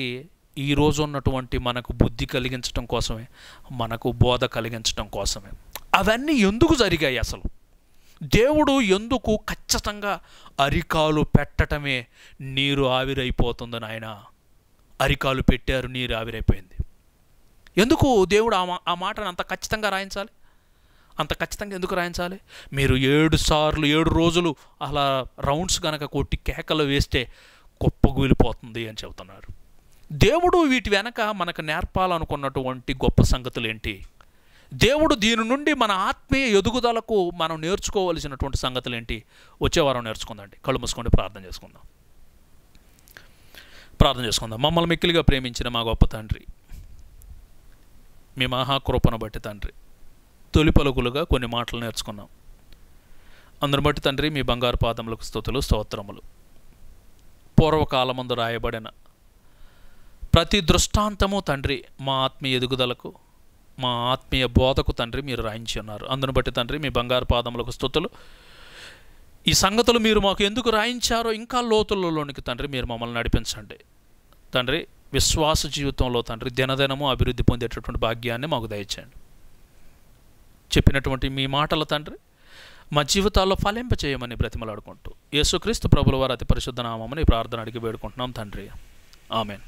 ఈరోజు ఉన్నటువంటి మనకు బుద్ధి కలిగించడం కోసమే మనకు బోధ కలిగించడం కోసమే అవన్నీ ఎందుకు జరిగాయి అసలు దేవుడు ఎందుకు ఖచ్చితంగా అరికాలు పెట్టడమే నీరు ఆవిరైపోతుందని ఆయన అరికాలు పెట్టారు నీరు ఆవిరైపోయింది ఎందుకు దేవుడు ఆ మాటను అంత ఖచ్చితంగా రాయించాలి అంత ఖచ్చితంగా ఎందుకు రాయించాలి మీరు ఏడు సార్లు ఏడు రోజులు అలా రౌండ్స్ కనుక కొట్టి కేకలు వేస్తే గొప్పగూలిపోతుంది అని చెబుతున్నారు దేవుడు వీటి వెనక మనకు నేర్పాలనుకున్నటువంటి గొప్ప సంగతులు ఏంటి దేవుడు దీని నుండి మన ఆత్మీయ ఎదుగుదలకు మనం నేర్చుకోవలసినటువంటి సంగతులు ఏంటి వచ్చేవారం నేర్చుకుందండి కళ్ళు మూసుకొని ప్రార్థన చేసుకుందాం ప్రార్థన చేసుకుందాం మమ్మల్ని మిక్కిలిగా ప్రేమించిన మా గొప్ప తండ్రి మీ మహాకృపను బట్టి తండ్రి తొలి పలుకులుగా కొన్ని మాటలు నేర్చుకున్నాం అందరి బట్టి తండ్రి మీ బంగారు పాదములకు స్థుతులు స్తోత్రములు పూర్వకాలముందు రాయబడిన ప్రతి దృష్టాంతము తండ్రి మా ఆత్మీయ ఎదుగుదలకు మా ఆత్మీయ బోధకు తండ్రి మీరు రాయించి ఉన్నారు అందును బట్టి తండ్రి మీ బంగారు పాదములకు స్థుతులు ఈ సంగతులు మీరు మాకు ఎందుకు రాయించారో ఇంకా లోతులలోనికి తండ్రి మీరు మమ్మల్ని నడిపించండి తండ్రి విశ్వాస జీవితంలో తండ్రి దినదినము అభివృద్ధి పొందేటటువంటి భాగ్యాన్ని మాకు దయచేయండి చెప్పినటువంటి మీ మాటల తండ్రి మా జీవితాల్లో ఫలింప చేయమని బ్రతిమలాడుకుంటూ యేసుక్రీస్తు ప్రభుల వారి అతి పరిశుద్ధ నామని ప్రార్థన అడిగి వేడుకుంటున్నాం తండ్రి ఆమెన్